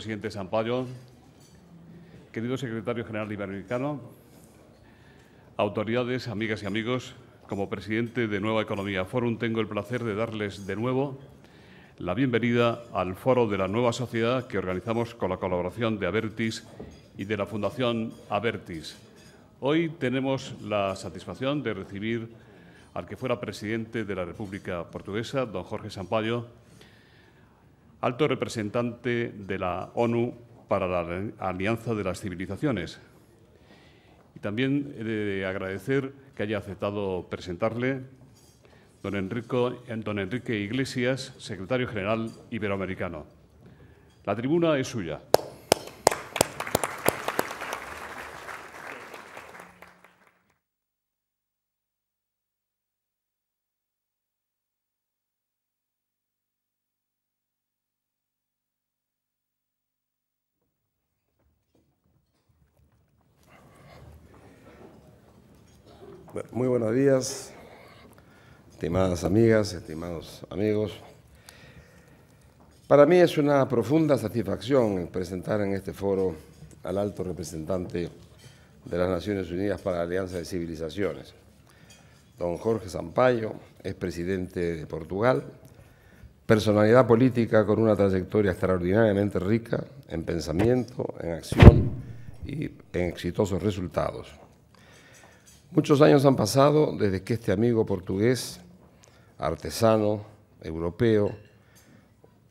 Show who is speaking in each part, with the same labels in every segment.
Speaker 1: presidente Sampaio, querido secretario general iberoamericano, autoridades, amigas y amigos, como presidente de Nueva Economía Forum tengo el placer de darles de nuevo la bienvenida al foro de la nueva sociedad que organizamos con la colaboración de Avertis y de la Fundación Avertis. Hoy tenemos la satisfacción de recibir al que fuera presidente de la República Portuguesa, don Jorge Sampaio, alto representante de la ONU para la Alianza de las Civilizaciones. Y también he de agradecer que haya aceptado presentarle don, don Enrique Iglesias, secretario general iberoamericano. La tribuna es suya.
Speaker 2: buenos días, estimadas amigas, estimados amigos. Para mí es una profunda satisfacción presentar en este foro al alto representante de las Naciones Unidas para la Alianza de Civilizaciones. Don Jorge Sampaio expresidente presidente de Portugal, personalidad política con una trayectoria extraordinariamente rica en pensamiento, en acción y en exitosos resultados Muchos años han pasado desde que este amigo portugués, artesano, europeo,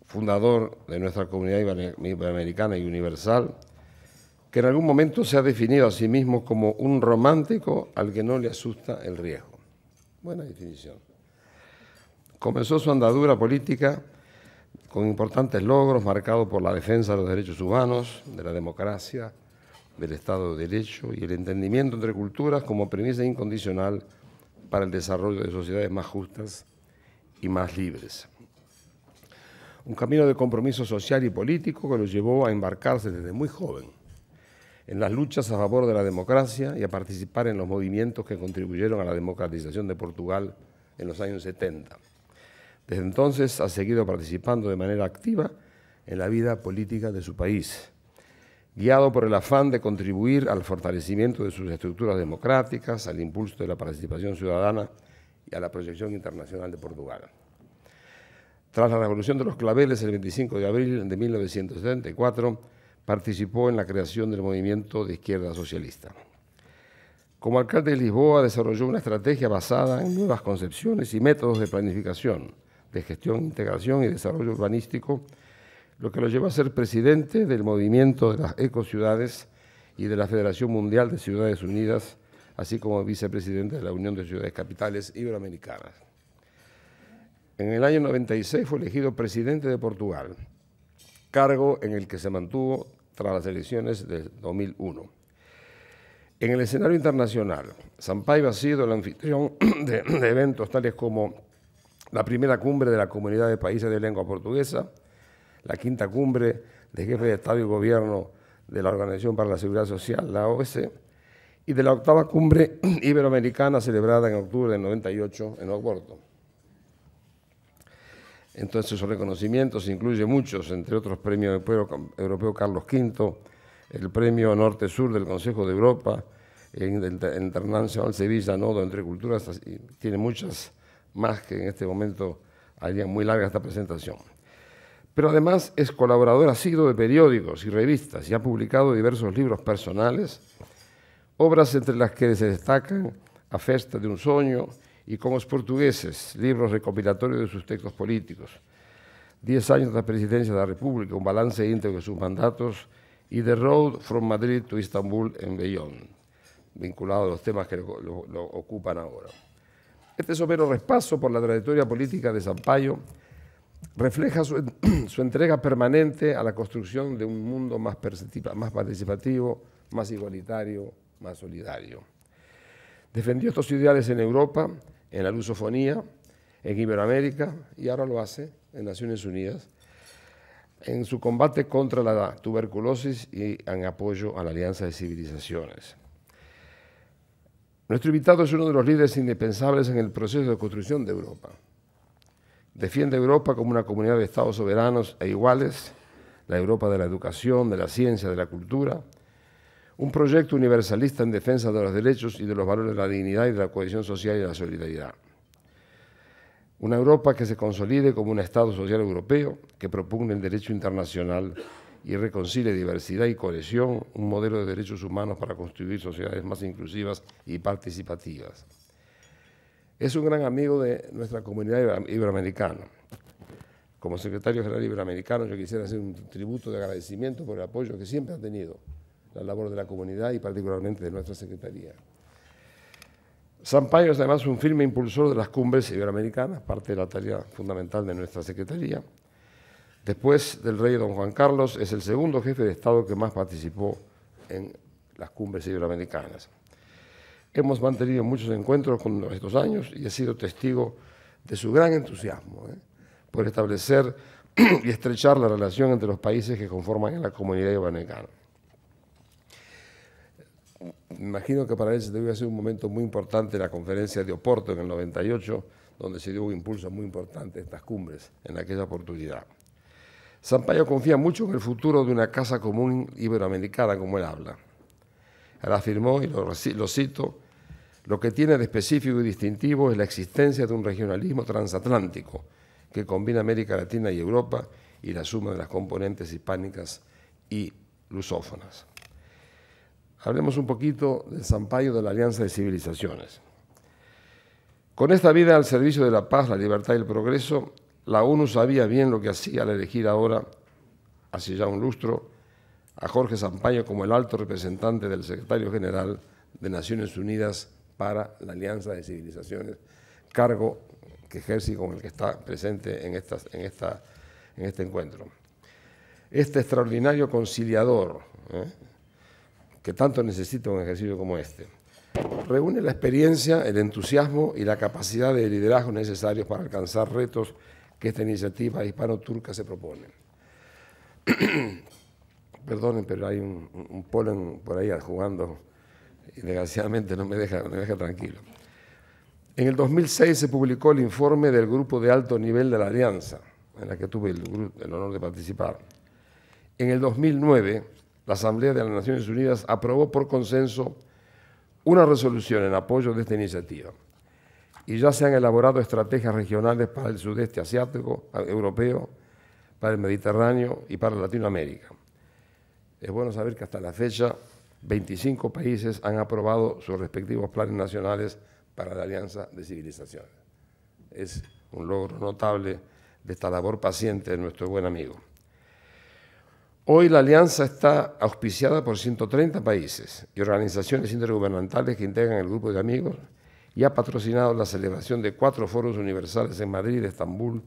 Speaker 2: fundador de nuestra comunidad iberoamericana y universal, que en algún momento se ha definido a sí mismo como un romántico al que no le asusta el riesgo. Buena definición. Comenzó su andadura política con importantes logros marcados por la defensa de los derechos humanos, de la democracia, del Estado de Derecho y el entendimiento entre culturas como premisa incondicional para el desarrollo de sociedades más justas y más libres. Un camino de compromiso social y político que lo llevó a embarcarse desde muy joven en las luchas a favor de la democracia y a participar en los movimientos que contribuyeron a la democratización de Portugal en los años 70. Desde entonces ha seguido participando de manera activa en la vida política de su país guiado por el afán de contribuir al fortalecimiento de sus estructuras democráticas, al impulso de la participación ciudadana y a la proyección internacional de Portugal. Tras la Revolución de los Claveles, el 25 de abril de 1974, participó en la creación del movimiento de izquierda socialista. Como alcalde de Lisboa desarrolló una estrategia basada en nuevas concepciones y métodos de planificación, de gestión, integración y desarrollo urbanístico lo que lo llevó a ser presidente del movimiento de las ecociudades y de la Federación Mundial de Ciudades Unidas, así como vicepresidente de la Unión de Ciudades Capitales Iberoamericanas. En el año 96 fue elegido presidente de Portugal, cargo en el que se mantuvo tras las elecciones de 2001. En el escenario internacional, Sampaio ha sido el anfitrión de eventos tales como la primera cumbre de la Comunidad de Países de Lengua Portuguesa, la quinta cumbre de jefes de Estado y Gobierno de la Organización para la Seguridad Social, la OEC, y de la octava cumbre iberoamericana celebrada en octubre del 98 en Oporto. Entonces, esos reconocimientos incluye muchos, entre otros premios europeo Carlos V, el premio Norte-Sur del Consejo de Europa, el Internacional Sevilla Nodo entre Culturas, tiene muchas más que en este momento harían muy larga esta presentación pero además es colaborador asiduo de periódicos y revistas y ha publicado diversos libros personales, obras entre las que se destacan A Festa de un Sueño y Como los Portugueses, libros recopilatorios de sus textos políticos, Diez años de la presidencia de la República, un balance íntegro de sus mandatos y The Road from Madrid to Istanbul en Bellón, vinculado a los temas que lo, ocupan ahora. Este somero repaso por la trayectoria política de Sampaio refleja su, entrega permanente a la construcción de un mundo más, más participativo, más igualitario, más solidario. Defendió estos ideales en Europa, en la lusofonía, en Iberoamérica y ahora lo hace en Naciones Unidas en su combate contra la tuberculosis y en apoyo a la Alianza de Civilizaciones. Nuestro invitado es uno de los líderes indispensables en el proceso de construcción de Europa. Defiende Europa como una comunidad de estados soberanos e iguales, la Europa de la educación, de la ciencia, de la cultura. Un proyecto universalista en defensa de los derechos y de los valores de la dignidad y de la cohesión social y de la solidaridad. Una Europa que se consolide como un Estado social europeo, que propugne el derecho internacional y reconcilie diversidad y cohesión, un modelo de derechos humanos para construir sociedades más inclusivas y participativas. Es un gran amigo de nuestra comunidad iberoamericana. Como secretario general iberoamericano, yo quisiera hacer un tributo de agradecimiento por el apoyo que siempre ha tenido la labor de la comunidad y particularmente de nuestra secretaría. Sampaio es además un firme impulsor de las cumbres iberoamericanas, parte de la tarea fundamental de nuestra Secretaría. Después del rey don Juan Carlos, es el segundo jefe de Estado que más participó en las cumbres iberoamericanas. Hemos mantenido muchos encuentros con estos años y he sido testigo de su gran entusiasmo ¿eh? por establecer y estrechar la relación entre los países que conforman la comunidad ibanecana. imagino que para él se debió ser un momento muy importante la conferencia de Oporto en el 98, donde se dio un impulso muy importante a estas cumbres en aquella oportunidad. Sampaio confía mucho en el futuro de una casa común iberoamericana, como él habla afirmó, y lo, cito, lo que tiene de específico y distintivo es la existencia de un regionalismo transatlántico que combina América Latina y Europa y la suma de las componentes hispánicas y lusófonas. Hablemos un poquito del Sampaio de la Alianza de Civilizaciones. Con esta vida al servicio de la paz, la libertad y el progreso, la ONU sabía bien lo que hacía al elegir ahora, hace ya un lustro, a Jorge Sampaio como el alto representante del secretario general de Naciones Unidas para la Alianza de Civilizaciones, cargo que ejerce con el que está presente en, en, esta, en este encuentro. Este extraordinario conciliador, ¿eh? que tanto necesita un ejercicio como este, reúne la experiencia, el entusiasmo y la capacidad de liderazgo necesarios para alcanzar retos que esta iniciativa hispano-turca se propone. perdonen, pero hay un, polen por ahí jugando y desgraciadamente no me deja, me deja tranquilo. En el 2006 se publicó el informe del grupo de alto nivel de la Alianza, en la que tuve el honor de participar. En el 2009, la Asamblea de las Naciones Unidas aprobó por consenso una resolución en apoyo de esta iniciativa. Y ya se han elaborado estrategias regionales para el sudeste asiático, eh, europeo, para el Mediterráneo y para Latinoamérica. Es bueno saber que hasta la fecha 25 países han aprobado sus respectivos planes nacionales para la Alianza de Civilizaciones. Es un logro notable de esta labor paciente de nuestro buen amigo. Hoy la alianza está auspiciada por 130 países y organizaciones intergubernamentales que integran el grupo de amigos y ha patrocinado la celebración de cuatro foros universales en Madrid, Estambul,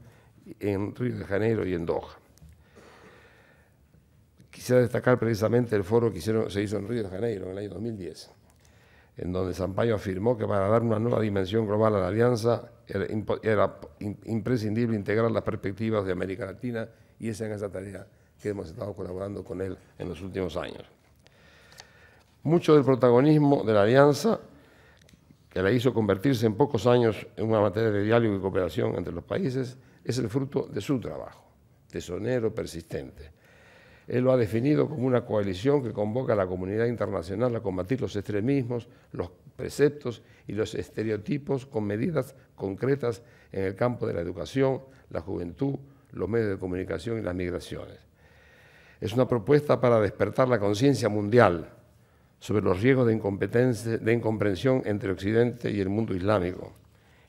Speaker 2: en Río de Janeiro y en Doha. Quisiera destacar precisamente el foro que se hizo en Río de Janeiro en el año 2010, en donde Sampaio afirmó que para dar una nueva dimensión global a la alianza era, imprescindible integrar las perspectivas de América Latina y esa es esa tarea que hemos estado colaborando con él en los últimos años. Mucho del protagonismo de la alianza, que la hizo convertirse en pocos años en una materia de diálogo y cooperación entre los países, es el fruto de su trabajo, tesonero, persistente él lo ha definido como una coalición que convoca a la comunidad internacional a combatir los extremismos, los preceptos y los estereotipos con medidas concretas en el campo de la educación, la juventud, los medios de comunicación y las migraciones. Es una propuesta para despertar la conciencia mundial sobre los riesgos de, de incomprensión entre Occidente y el mundo islámico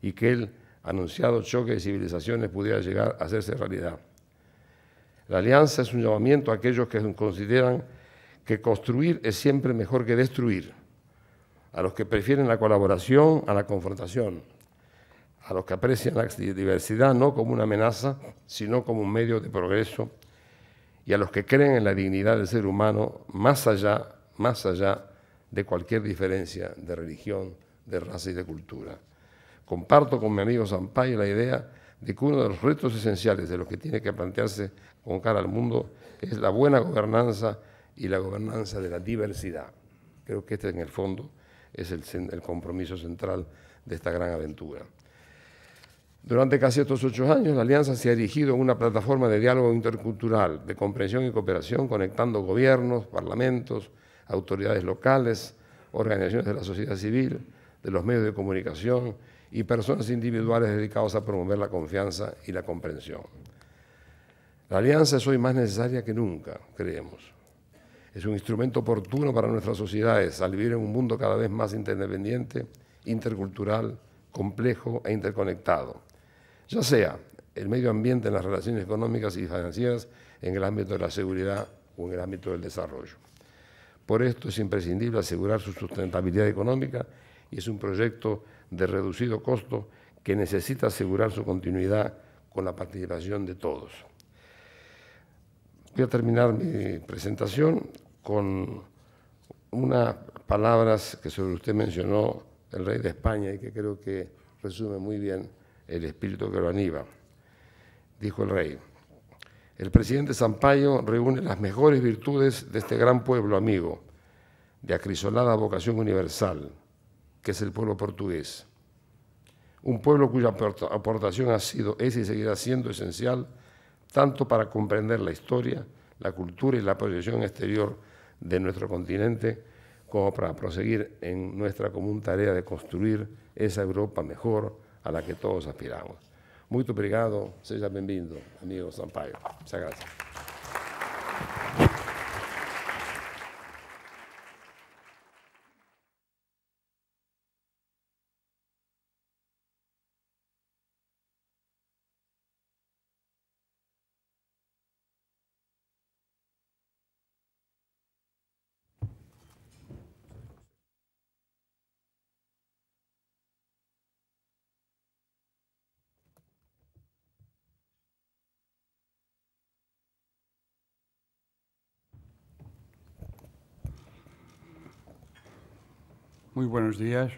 Speaker 2: y que el anunciado choque de civilizaciones pudiera llegar a hacerse realidad. La alianza es un llamamiento a aquellos que consideran que construir es siempre mejor que destruir, a los que prefieren la colaboración a la confrontación, a los que aprecian la diversidad no como una amenaza, sino como un medio de progreso, y a los que creen en la dignidad del ser humano más allá, más allá de cualquier diferencia de religión, de raza y de cultura. Comparto con mi amigo Sampaio la idea de que uno de los retos esenciales de los que tiene que plantearse con cara al mundo es la buena gobernanza y la gobernanza de la diversidad. Creo que este en el fondo es el, compromiso central de esta gran aventura. Durante casi estos ocho años, la Alianza se ha erigido en una plataforma de diálogo intercultural, de comprensión y cooperación, conectando gobiernos, parlamentos, autoridades locales, organizaciones de la sociedad civil, de los medios de comunicación y personas individuales dedicados a promover la confianza y la comprensión. La alianza es hoy más necesaria que nunca, creemos. Es un instrumento oportuno para nuestras sociedades al vivir en un mundo cada vez más interdependiente, intercultural, complejo e interconectado. Ya sea el medio ambiente en las relaciones económicas y financieras, en el ámbito de la seguridad o en el ámbito del desarrollo. Por esto es imprescindible asegurar su sustentabilidad económica y es un proyecto de reducido costo que necesita asegurar su continuidad con la participación de todos. Voy a terminar mi presentación con unas palabras que sobre usted mencionó el rey de España y que creo que resume muy bien el espíritu que lo anima. Dijo el rey, el presidente Sampaio reúne las mejores virtudes de este gran pueblo amigo, de acrisolada vocación universal, que es el pueblo portugués. Un pueblo cuya aportación ha sido, es y seguirá siendo esencial tanto para comprender la historia, la cultura y la proyección exterior de nuestro continente, como para proseguir en nuestra común tarea de construir esa Europa mejor a la que todos aspiramos. Muchas obrigado, seja bem-vindo, amigo Sampaio. Muchas gracias.
Speaker 3: Muy buenos días,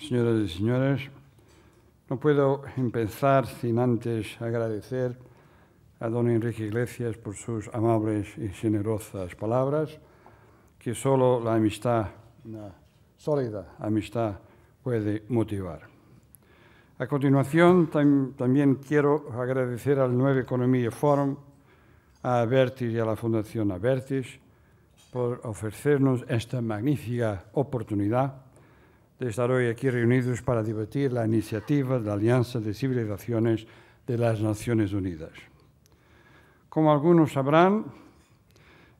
Speaker 3: señoras y señores. No puedo empezar sin antes agradecer a don Enrique Iglesias por sus amables y generosas palabras, que solo la amistad, una sólida amistad, puede motivar. A continuación, también quiero agradecer al Nuevo Economía Forum, a Avertis y a la Fundación Avertis, por ofrecernos esta magnífica oportunidad de estar hoy aquí reunidos para debatir la iniciativa de la Alianza de Civilizaciones de las Naciones Unidas. Como algunos sabrán,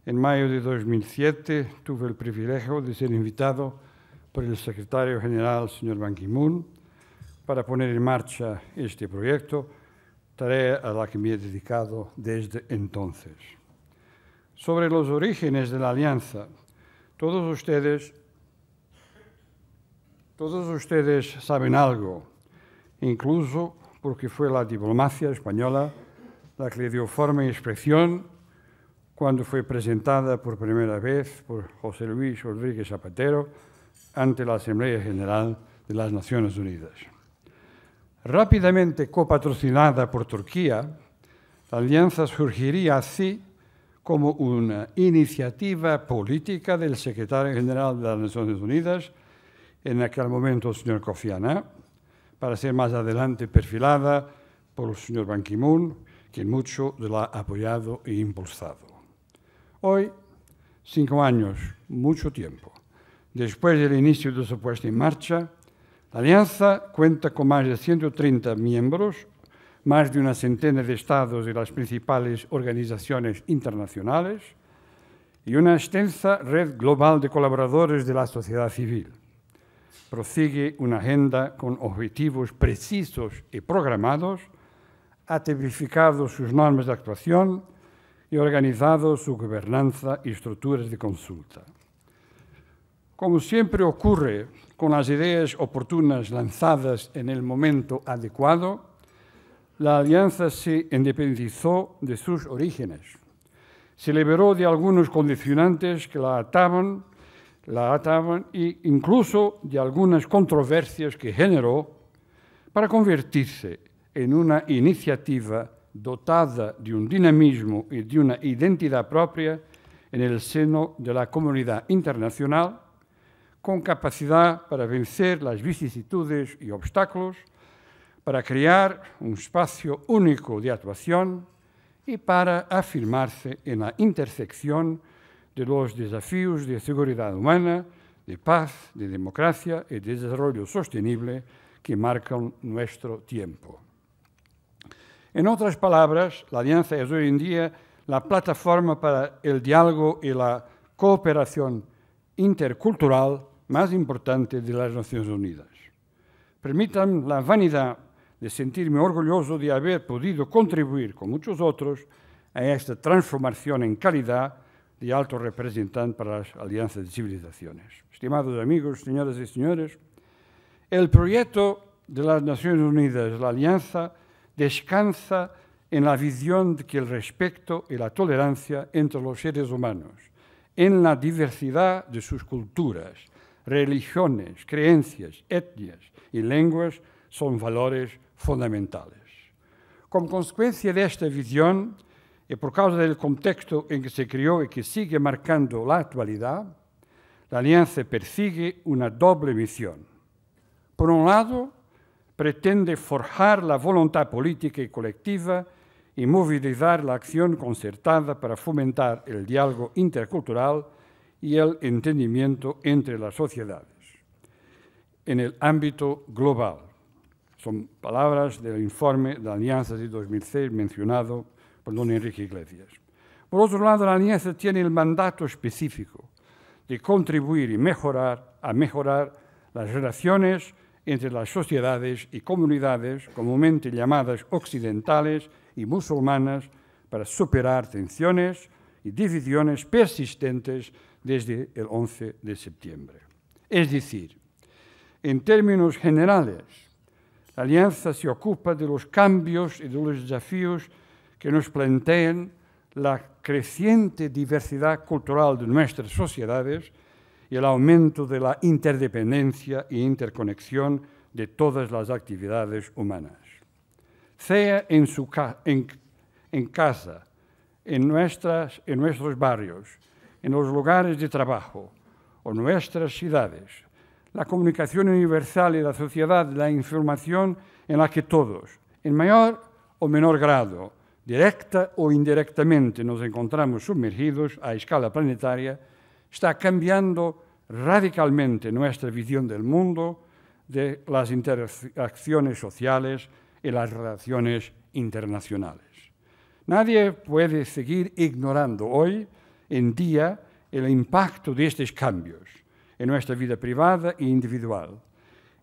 Speaker 3: en mayo de 2007 tuve el privilegio de ser invitado por el secretario general, señor Ban Ki-moon, para poner en marcha este proyecto, tarea a la que me he dedicado desde entonces sobre los orígenes de la alianza. Todos ustedes, todos ustedes saben algo, incluso porque fue la diplomacia española la que le dio forma y expresión cuando fue presentada por primera vez por José Luis Rodríguez Zapatero ante la Asamblea General de las Naciones Unidas. Rápidamente copatrocinada por Turquía, la alianza surgiría así como una iniciativa política del secretario general de las Naciones Unidas, en aquel momento el señor Kofi Annan, para ser más adelante perfilada por el señor Ban Ki-moon, quien mucho la ha apoyado e impulsado. Hoy, cinco años, mucho tiempo, después del inicio de su puesta en marcha, la Alianza cuenta con más de 130 miembros más de una centena de estados y las principales organizaciones internacionales, y una extensa red global de colaboradores de la sociedad civil. Prosigue una agenda con objetivos precisos y programados, ha sus normas de actuación y organizado su gobernanza y estructuras de consulta. Como siempre ocurre con las ideas oportunas lanzadas en el momento adecuado, la alianza se independizó de sus orígenes, se liberó de algunos condicionantes que la ataban, la ataban e incluso de algunas controversias que generó para convertirse en una iniciativa dotada de un dinamismo y de una identidad propia en el seno de la comunidad internacional, con capacidad para vencer las vicisitudes y obstáculos para crear un espacio único de actuación y para afirmarse en la intersección de los desafíos de seguridad humana, de paz, de democracia y de desarrollo sostenible que marcan nuestro tiempo. En otras palabras, la Alianza es hoy en día la plataforma para el diálogo y la cooperación intercultural más importante de las Naciones Unidas. Permitan la vanidad de sentirme orgulloso de haber podido contribuir con muchos otros a esta transformación en calidad de alto representante para las alianzas de civilizaciones. Estimados amigos, señoras y señores, el proyecto de las Naciones Unidas, la alianza, descansa en la visión de que el respeto y la tolerancia entre los seres humanos, en la diversidad de sus culturas, religiones, creencias, etnias y lenguas, son valores fundamentales. Como consecuencia de esta visión, y e por causa del contexto en que se creó y que sigue marcando la actualidad, la Alianza persigue una doble misión. Por un lado, pretende forjar la voluntad política y e colectiva y e movilizar la acción concertada para fomentar el diálogo intercultural y el entendimiento entre las sociedades en el ámbito global. Son palabras del informe de Alianzas de 2006 mencionado por don Enrique Iglesias. Por otro lado, la Alianza tiene el mandato específico de contribuir y mejorar, a mejorar las relaciones entre las sociedades y comunidades comúnmente llamadas occidentales y musulmanas para superar tensiones y divisiones persistentes desde el 11 de septiembre. Es decir, en términos generales, A alianza se ocupa de los cambios y de los desafíos que nos plantean la creciente diversidad cultural de nuestras sociedades y el aumento de la interdependencia e interconexión de todas las actividades humanas. Sea en, su ca en, en casa, en, nuestras, en nuestros barrios, en los lugares de trabajo o nuestras ciudades, la comunicación universal y la sociedad de la información en la que todos, en mayor o menor grado, directa o indirectamente, nos encontramos sumergidos a escala planetaria, está cambiando radicalmente nuestra visión del mundo, de las interacciones sociales y las relaciones internacionales. Nadie puede seguir ignorando hoy en día el impacto de estos cambios en em nuestra vida privada e individual.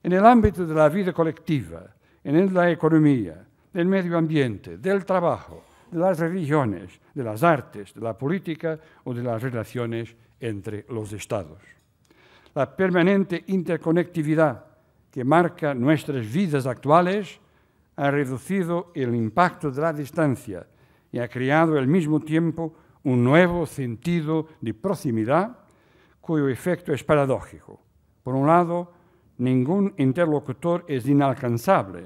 Speaker 3: En el ámbito de la vida colectiva, en la economía, del medio ambiente, del trabajo, de las religiones, de las artes, de la política o de las relaciones entre los estados. La permanente interconectividad que marca nuestras vidas actuales ha reducido el impacto de la distancia y ha creado al mismo tiempo un nuevo sentido de proximidad cuyo efecto es paradójico. Por un lado, ningún interlocutor es inalcanzable,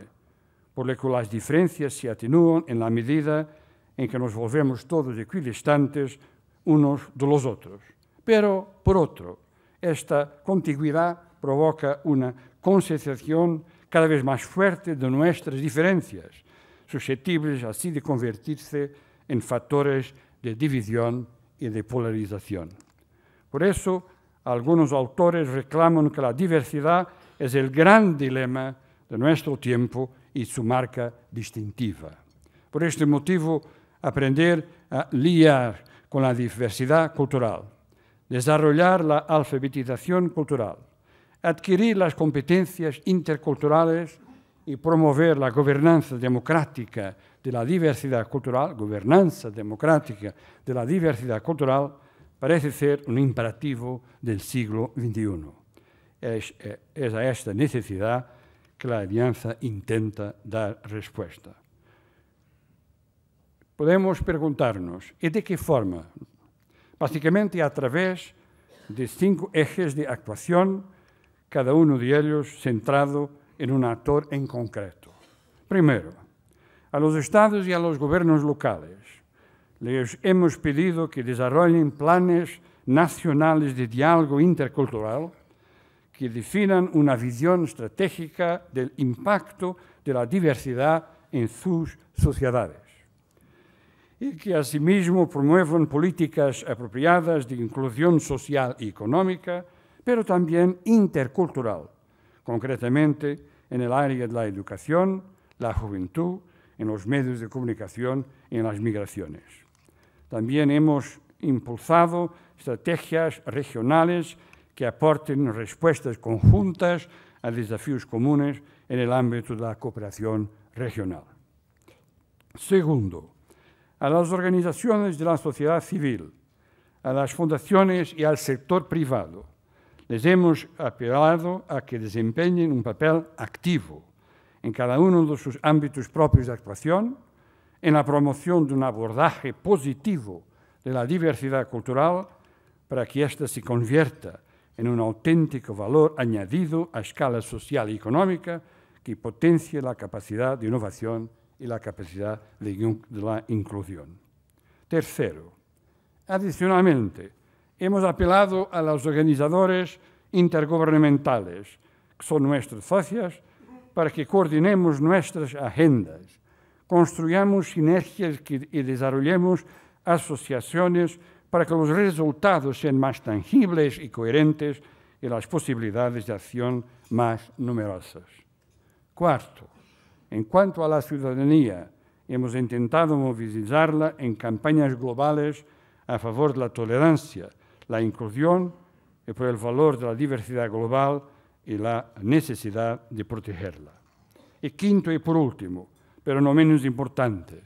Speaker 3: por lo que las diferencias se atenúan en la medida en que nos volvemos todos equidistantes unos de los otros. Pero, por otro, esta contigüidad provoca una concienciación cada vez más fuerte de nuestras diferencias, susceptibles así de convertirse en factores de división y de polarización. Por eso algunos autores reclaman que la diversidad es el gran dilema de nuestro tiempo y su marca distintiva. Por este motivo, aprender a liar con la diversidad cultural, desarrollar la alfabetización cultural, adquirir las competencias interculturales y promover la gobernanza democrática de la diversidad cultural, gobernanza democrática de la diversidad cultural, parece ser um imperativo do século XXI. É a esta necessidade que a aliança intenta dar resposta. Podemos perguntar-nos: e de que forma? Basicamente, a través de cinco ejes de atuação, cada um deles centrado em um actor em concreto. Primeiro, a los estados e a los gobiernos locales les hemos pedido que desarrollen planes nacionales de diálogo intercultural que definan una visión estratégica del impacto de la diversidad en sus sociedades y que asimismo promuevan políticas apropiadas de inclusión social y económica, pero también intercultural, concretamente en el área de la educación, la juventud, en los medios de comunicación y en las migraciones. También hemos impulsado estrategias regionales que aporten respuestas conjuntas a desafíos comunes en el ámbito de la cooperación regional. Segundo, a las organizaciones de la sociedad civil, a las fundaciones y al sector privado, les hemos apelado a que desempeñen un papel activo en cada uno de sus ámbitos propios de actuación en la promoción de un abordaje positivo de la diversidad cultural para que ésta se convierta en un auténtico valor añadido a escala social y económica que potencie la capacidad de innovación y la capacidad de, la inclusión. Tercero, adicionalmente, hemos apelado a los organizadores intergubernamentales, que son nuestros socios, para que coordinemos nuestras agendas construyamos sinergias y desarrollemos asociaciones para que los resultados sean más tangibles y coherentes y las posibilidades de acción más numerosas. Cuarto, en cuanto a la ciudadanía, hemos intentado movilizarla en campañas globales a favor de la tolerancia, la inclusión y por el valor de la diversidad global y la necesidad de protegerla. Y quinto y por último, pero no menos importante.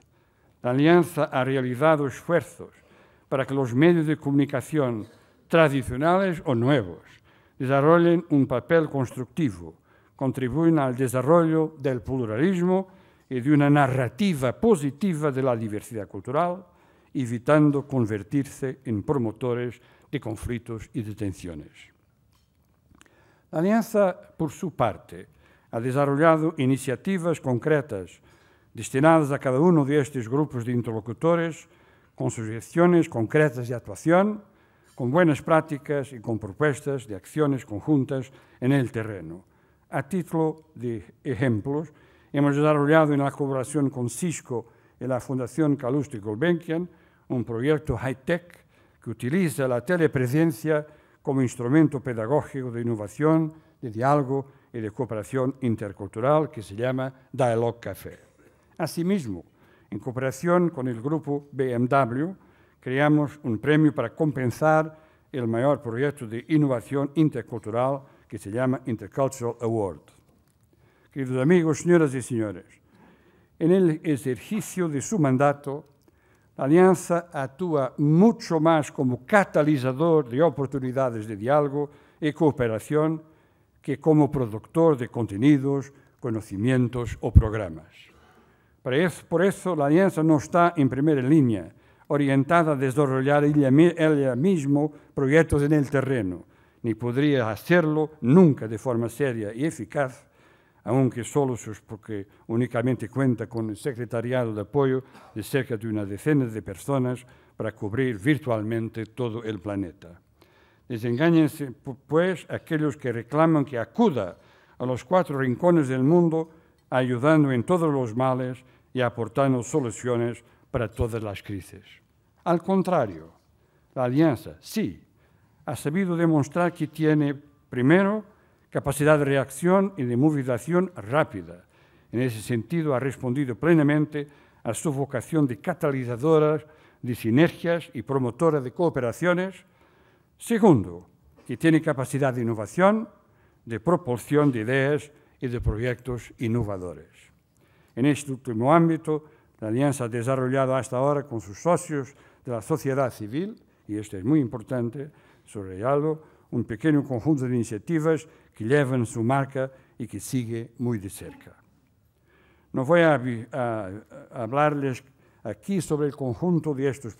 Speaker 3: La Alianza ha realizado esfuerzos para que los medios de comunicación tradicionales o nuevos desarrollen un papel constructivo, contribuyen al desarrollo del pluralismo y de una narrativa positiva de la diversidad cultural, evitando convertirse en promotores de conflictos y de tensões. La Alianza, por su parte, ha desarrollado iniciativas concretas destinadas a cada uno de estos grupos de interlocutores, con sugerencias concretas de actuación, con buenas prácticas y con propuestas de acciones conjuntas en el terreno. A título de ejemplos, hemos desarrollado en la colaboración con Cisco y la Fundación Calusti Golbenkian un proyecto high-tech que utiliza la telepresencia como instrumento pedagógico de innovación, de diálogo y de cooperación intercultural que se llama Dialogue Café. Asimismo, en cooperación con el grupo BMW, creamos un premio para compensar el mayor proyecto de innovación intercultural que se llama Intercultural Award. Queridos amigos, señoras y señores, en el ejercicio de su mandato, la Alianza actúa mucho más como catalizador de oportunidades de diálogo y cooperación que como productor de contenidos, conocimientos o programas. Por eso la alianza no está en primera línea, orientada a desarrollar ella, mismo misma proyectos en el terreno, ni podría hacerlo nunca de forma seria y eficaz, aunque solo porque únicamente cuenta con el secretariado de apoyo de cerca de una decena de personas para cubrir virtualmente todo el planeta. Desengáñense, pues, aquellos que reclaman que acuda a los cuatro rincones del mundo ayudando en todos los males y aportando soluciones para todas las crisis. Al contrario, la Alianza sí ha sabido demostrar que tiene, primero, capacidad de reacción y de movilización rápida. En ese sentido, ha respondido plenamente a su vocación de catalizadora de sinergias y promotora de cooperaciones. Segundo, que tiene capacidad de innovación, de proporción de ideas y de proyectos innovadores. Em este último âmbito, a Aliança ha até agora com os sócios socios sociedade civil, e isto é muito importante, subrayado, um pequeno conjunto de iniciativas que levam sua marca e que sigue muito de cerca. Não vou a, a, a hablarles sobre o conjunto de estos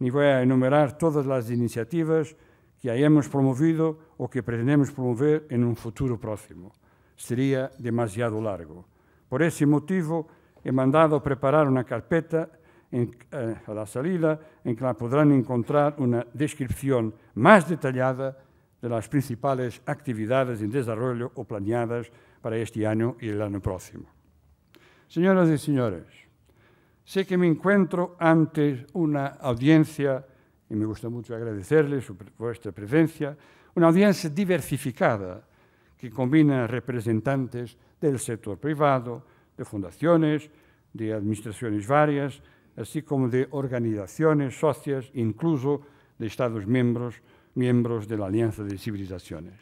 Speaker 3: nem vou a enumerar todas as iniciativas que hayamos promovido ou que pretendemos promover em um futuro próximo. Seria demasiado largo. Por ese motivo he mandado preparar una carpeta eh, a la salida en que la podrán encontrar una descripción más detallada de las principales actividades en desarrollo o planeadas para este año y el año próximo. Señoras y señores, sé que me encuentro ante una audiencia, y me gusta mucho agradecerles vuestra presencia, una audiencia diversificada que combina representantes del sector privado, de fundaciones, de administraciones varias, así como de organizaciones socias, incluso de Estados miembros, miembros de la Alianza de Civilizaciones.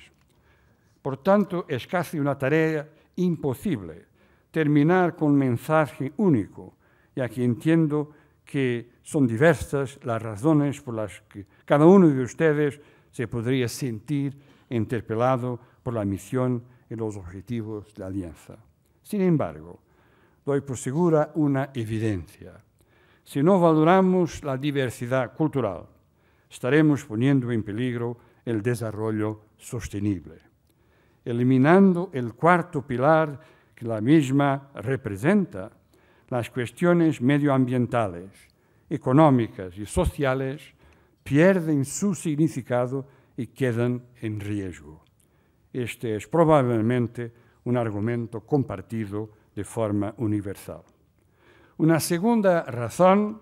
Speaker 3: Por tanto, es casi una tarea imposible terminar con un mensaje único, ya que entiendo que son diversas las razones por las que cada uno de ustedes se podría sentir interpelado por la misión en los objetivos de la alianza. Sin embargo, doy por segura una evidencia. Si no valoramos la diversidad cultural, estaremos poniendo en peligro el desarrollo sostenible, eliminando el cuarto pilar que la misma representa, las cuestiones medioambientales, económicas y sociales pierden su significado y quedan en riesgo. Este es probablemente un argumento compartido de forma universal. Una segunda razón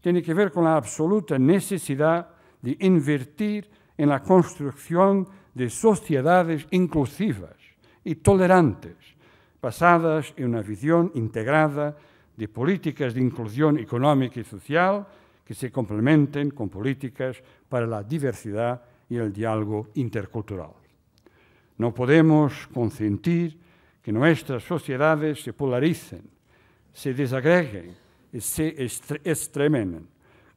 Speaker 3: tiene que ver con la absoluta necesidad de invertir en la construcción de sociedades inclusivas y tolerantes, basadas en una visión integrada de políticas de inclusión económica y social que se complementen con políticas para la diversidad y el diálogo intercultural. No podemos consentir que nuestras sociedades se polaricen, se desagreguen y se extremen,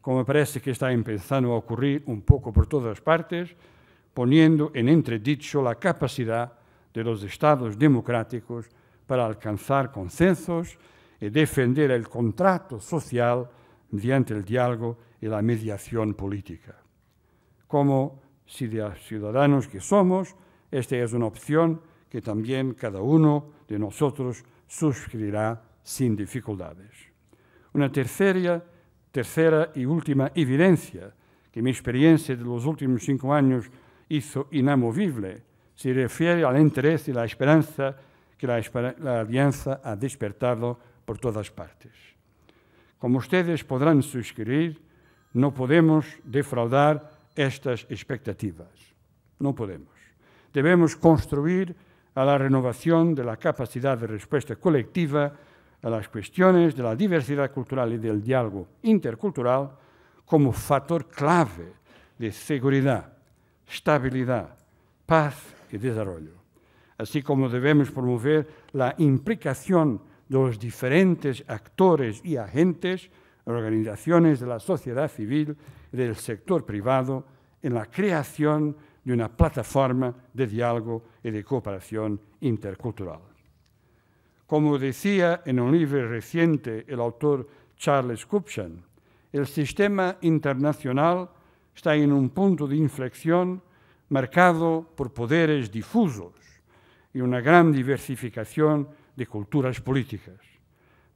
Speaker 3: como parece que está empezando a ocurrir un poco por todas partes, poniendo en entredicho la capacidad de los estados democráticos para alcanzar consensos y defender el contrato social mediante el diálogo y la mediación política. Como si de ciudadanos que somos, Esta es una opción que también cada uno de nosotros suscribirá sin dificultades. Una tercera, tercera y última evidencia que mi experiencia de los últimos cinco años hizo inamovible se refiere al interés y la esperanza que la, la alianza ha despertado por todas partes. Como ustedes podrán suscribir, no podemos defraudar estas expectativas. No podemos. debemos construir a la renovación de la capacidad de respuesta colectiva a las cuestiones de la diversidad cultural y del diálogo intercultural como factor clave de seguridad, estabilidad, paz y desarrollo, así como debemos promover la implicación de los diferentes actores y agentes, organizaciones de la sociedad civil y del sector privado en la creación de e una plataforma de diálogo y e de cooperación intercultural. Como decía en un libro reciente el autor Charles Kupchan, el sistema internacional está en un punto de inflexión marcado por poderes difusos y una gran diversificación de culturas políticas,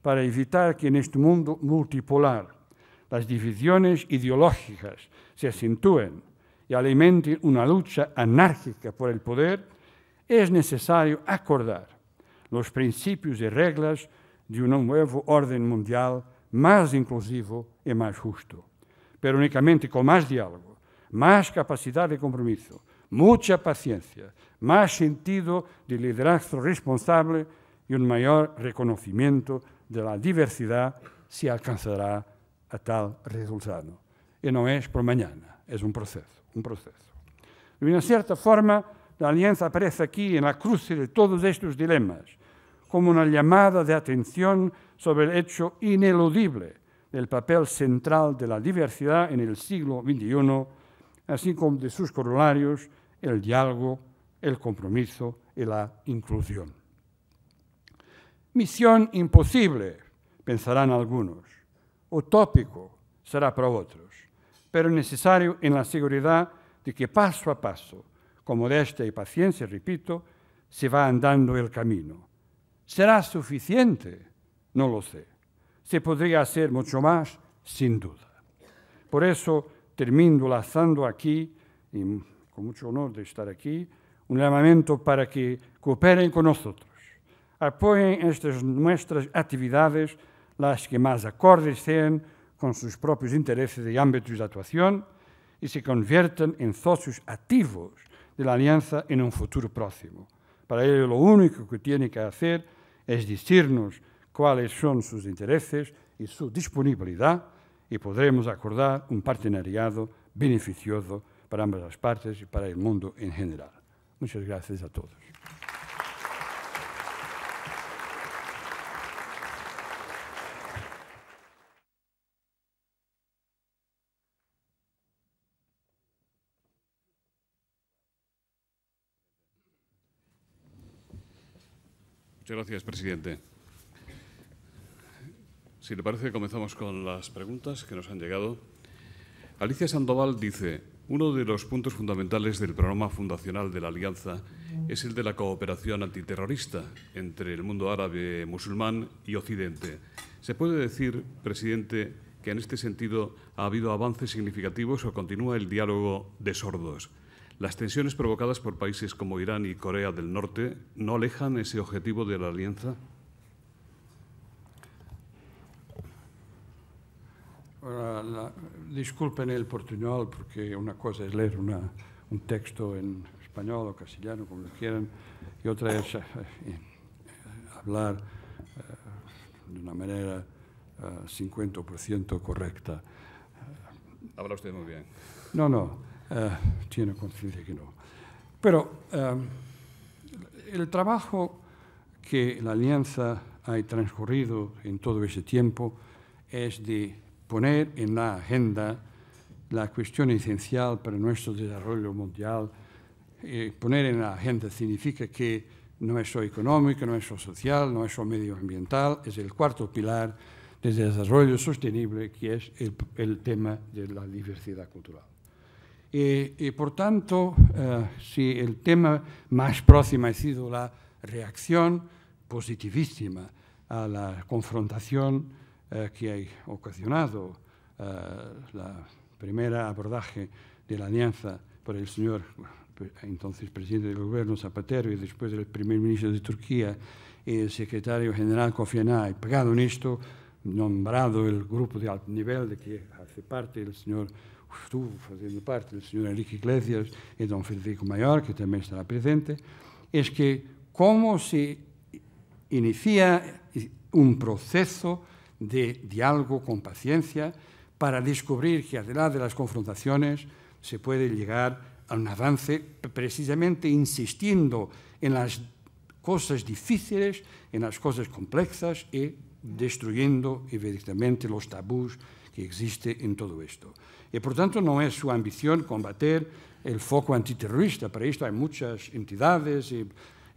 Speaker 3: para evitar que en este mundo multipolar las divisiones ideológicas se acentúen y alimenten una lucha anárquica por el poder, es necesario acordar los princípios e regras de um novo ordem mundial mais inclusivo e mais justo. Pero únicamente com mais diálogo, mais capacidade de compromisso, muita paciência, mais sentido de liderazgo responsable e um maior reconhecimento da diversidade se alcançará a tal resultado. E não é por mañana, é um processo. un proceso. De una cierta forma, la alianza aparece aquí en la cruce de todos estos dilemas, como una llamada de atención sobre el hecho ineludible del papel central de la diversidad en el siglo XXI, así como de sus corolarios, el diálogo, el compromiso y la inclusión. Misión imposible, pensarán algunos, utópico será para otros. pero es necesario en la seguridad de que paso a paso, con modestia y paciencia, repito, se va andando el camino. ¿Será suficiente? No lo sé. Se podría hacer mucho más, sin duda. Por eso termino lanzando aquí, y con mucho honor de estar aquí, un llamamiento para que cooperen con nosotros, apoyen estas nuestras actividades, las que más acordes sean, con sus propios intereses y ámbitos de actuación y se conviertan en socios activos de la alianza en un futuro próximo. Para ello lo único que tiene que hacer es decirnos cuáles son sus intereses y su disponibilidad y podremos acordar un partenariado beneficioso para ambas las partes y para el mundo en general. Muchas gracias a todos.
Speaker 1: gracias, presidente. Si le parece, comenzamos con las preguntas que nos han llegado. Alicia Sandoval dice, uno de los puntos fundamentales del programa fundacional de la Alianza es el de la cooperación antiterrorista entre el mundo árabe musulmán y Occidente. ¿Se puede decir, presidente, que en este sentido ha habido avances significativos o continúa el diálogo de sordos? Las tensiones provocadas por países como Irán y Corea del Norte no alejan ese objetivo de la alianza.
Speaker 3: disculpen el portuñol porque una cosa es leer un texto en español o castellano, como lo quieran, y otra es eh, eh, hablar eh, de una manera 50% correcta.
Speaker 1: Habla usted muy bien. No,
Speaker 3: no. Eh, tiene conciencia que no. Pero em, el trabajo que la Alianza ha transcurrido en todo ese tiempo es de poner en la agenda la cuestión esencial para nuestro desarrollo mundial. Eh, poner en la agenda significa que no es solo económico, no es solo social, no es solo medioambiental es el cuarto pilar del desarrollo sostenible, que es el tema de la diversidad cultural. Y, por tanto, eh, si el tema más próximo ha sido la reacción positivísima a la confrontación eh, que ha ocasionado eh, la primera abordaje de la alianza por el señor eh, entonces presidente del gobierno Zapatero y después el primer ministro de Turquía y el secretario general Kofi Annan, pegado en esto, nombrado el grupo de alto nivel de que hace parte el señor estuvo haciendo parte do señor Enrique Iglesias y don Federico Mayor, que también estará presente, es que como se inicia un proceso de diálogo con paciencia para descubrir que además de las confrontaciones se puede llegar a un avance precisamente insistiendo en las cosas difíciles, en las cosas complejas y destruyendo evidentemente los tabús que existen en todo esto. E, portanto, não é sua ambição combater o foco antiterrorista. Para isto há muitas entidades e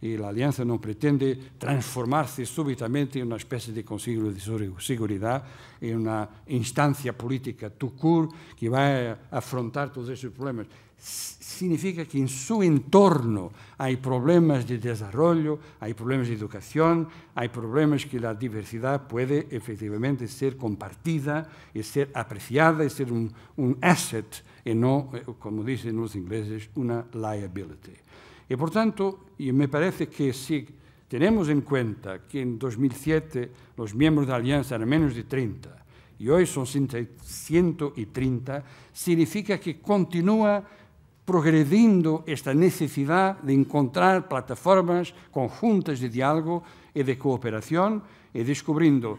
Speaker 3: y la alianza no pretende transformarse súbitamente en una especie de consiglio de Seguridad, en una instancia política tucur que va a afrontar todos esos problemas. Significa que en su entorno hay problemas de desarrollo, hay problemas de educación, hay problemas que la diversidad puede efectivamente ser compartida y ser apreciada y ser un, un asset y no, eh, como dicen los ingleses, una liability. E, portanto, me parece que se temos em conta que em 2007 os membros da aliança eram menos de 30 e hoje são 130, significa que continua progredindo esta necessidade de encontrar plataformas conjuntas de diálogo e de cooperação e descobrindo.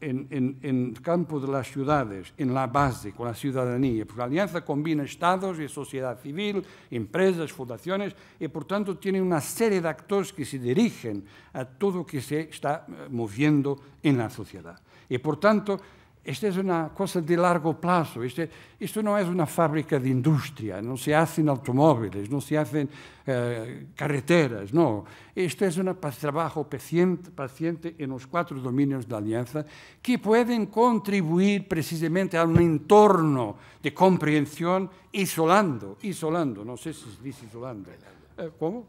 Speaker 3: en, en, en el campo de las ciudades, en la base, con la ciudadanía. Porque la alianza combina estados y sociedad civil, empresas, fundaciones, y por tanto tiene una serie de actores que se dirigen a todo lo que se está eh, moviendo en la sociedad. Y por tanto, Esta es una cosa de largo plazo. Este, esto no es una fábrica de industria, no se hacen automóviles, no se hacen eh, carreteras, no. Esto es un trabajo paciente, paciente en los cuatro dominios de alianza que pueden contribuir precisamente a un entorno de comprensión isolando, isolando, no sé si se dice isolando. Eh, ¿Cómo?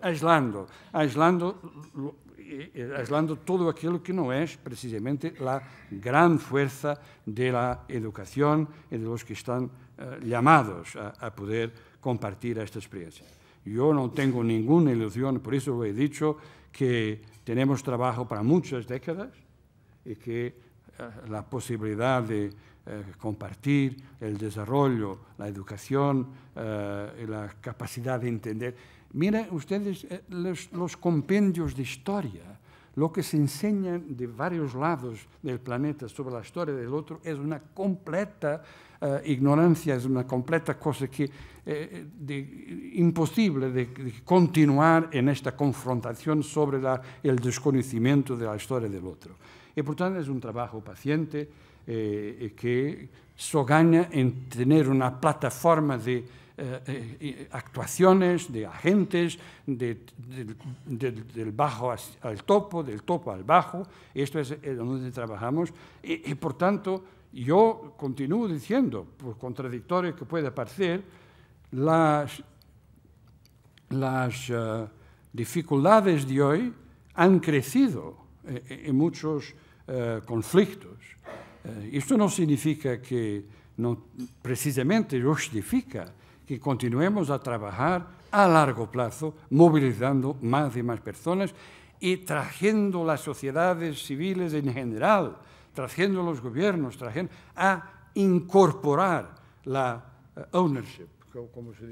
Speaker 3: Aislando. Aislando, aislando eh, eh, aislando todo aquello que no es precisamente la gran fuerza de la educación y de los que están eh, llamados a, poder compartir esta experiencia. Yo no tengo ninguna ilusión, por eso he dicho, que tenemos trabajo para muchas décadas y que la posibilidad de compartir el desarrollo, la educación la capacidad de entender Miren ustedes eh, los, compendios de historia, lo que se enseña de varios lados del planeta sobre la historia del otro es una completa eh, ignorancia es una completa cosa que es eh, imposible de, continuar en esta confrontación sobre el desconocimiento de la historia del otro. Y por tanto es un trabajo paciente eh, que sogaña en tener una plataforma de Eh, eh, eh, actuaciones de agentes de, de, de, del bajo al topo, del topo al bajo. Esto es eh, donde trabajamos. Y, y por tanto, yo continúo diciendo, por contradictorio que pueda parecer, las, las uh, dificultades de hoy han crecido en muchos uh, conflictos. Uh, esto no significa que no, precisamente justifica que continuemos a trabajar a largo plazo, movilizando más y más personas y trayendo las sociedades civiles en general, trayendo los gobiernos, trayendo, a incorporar la eh, ownership, como se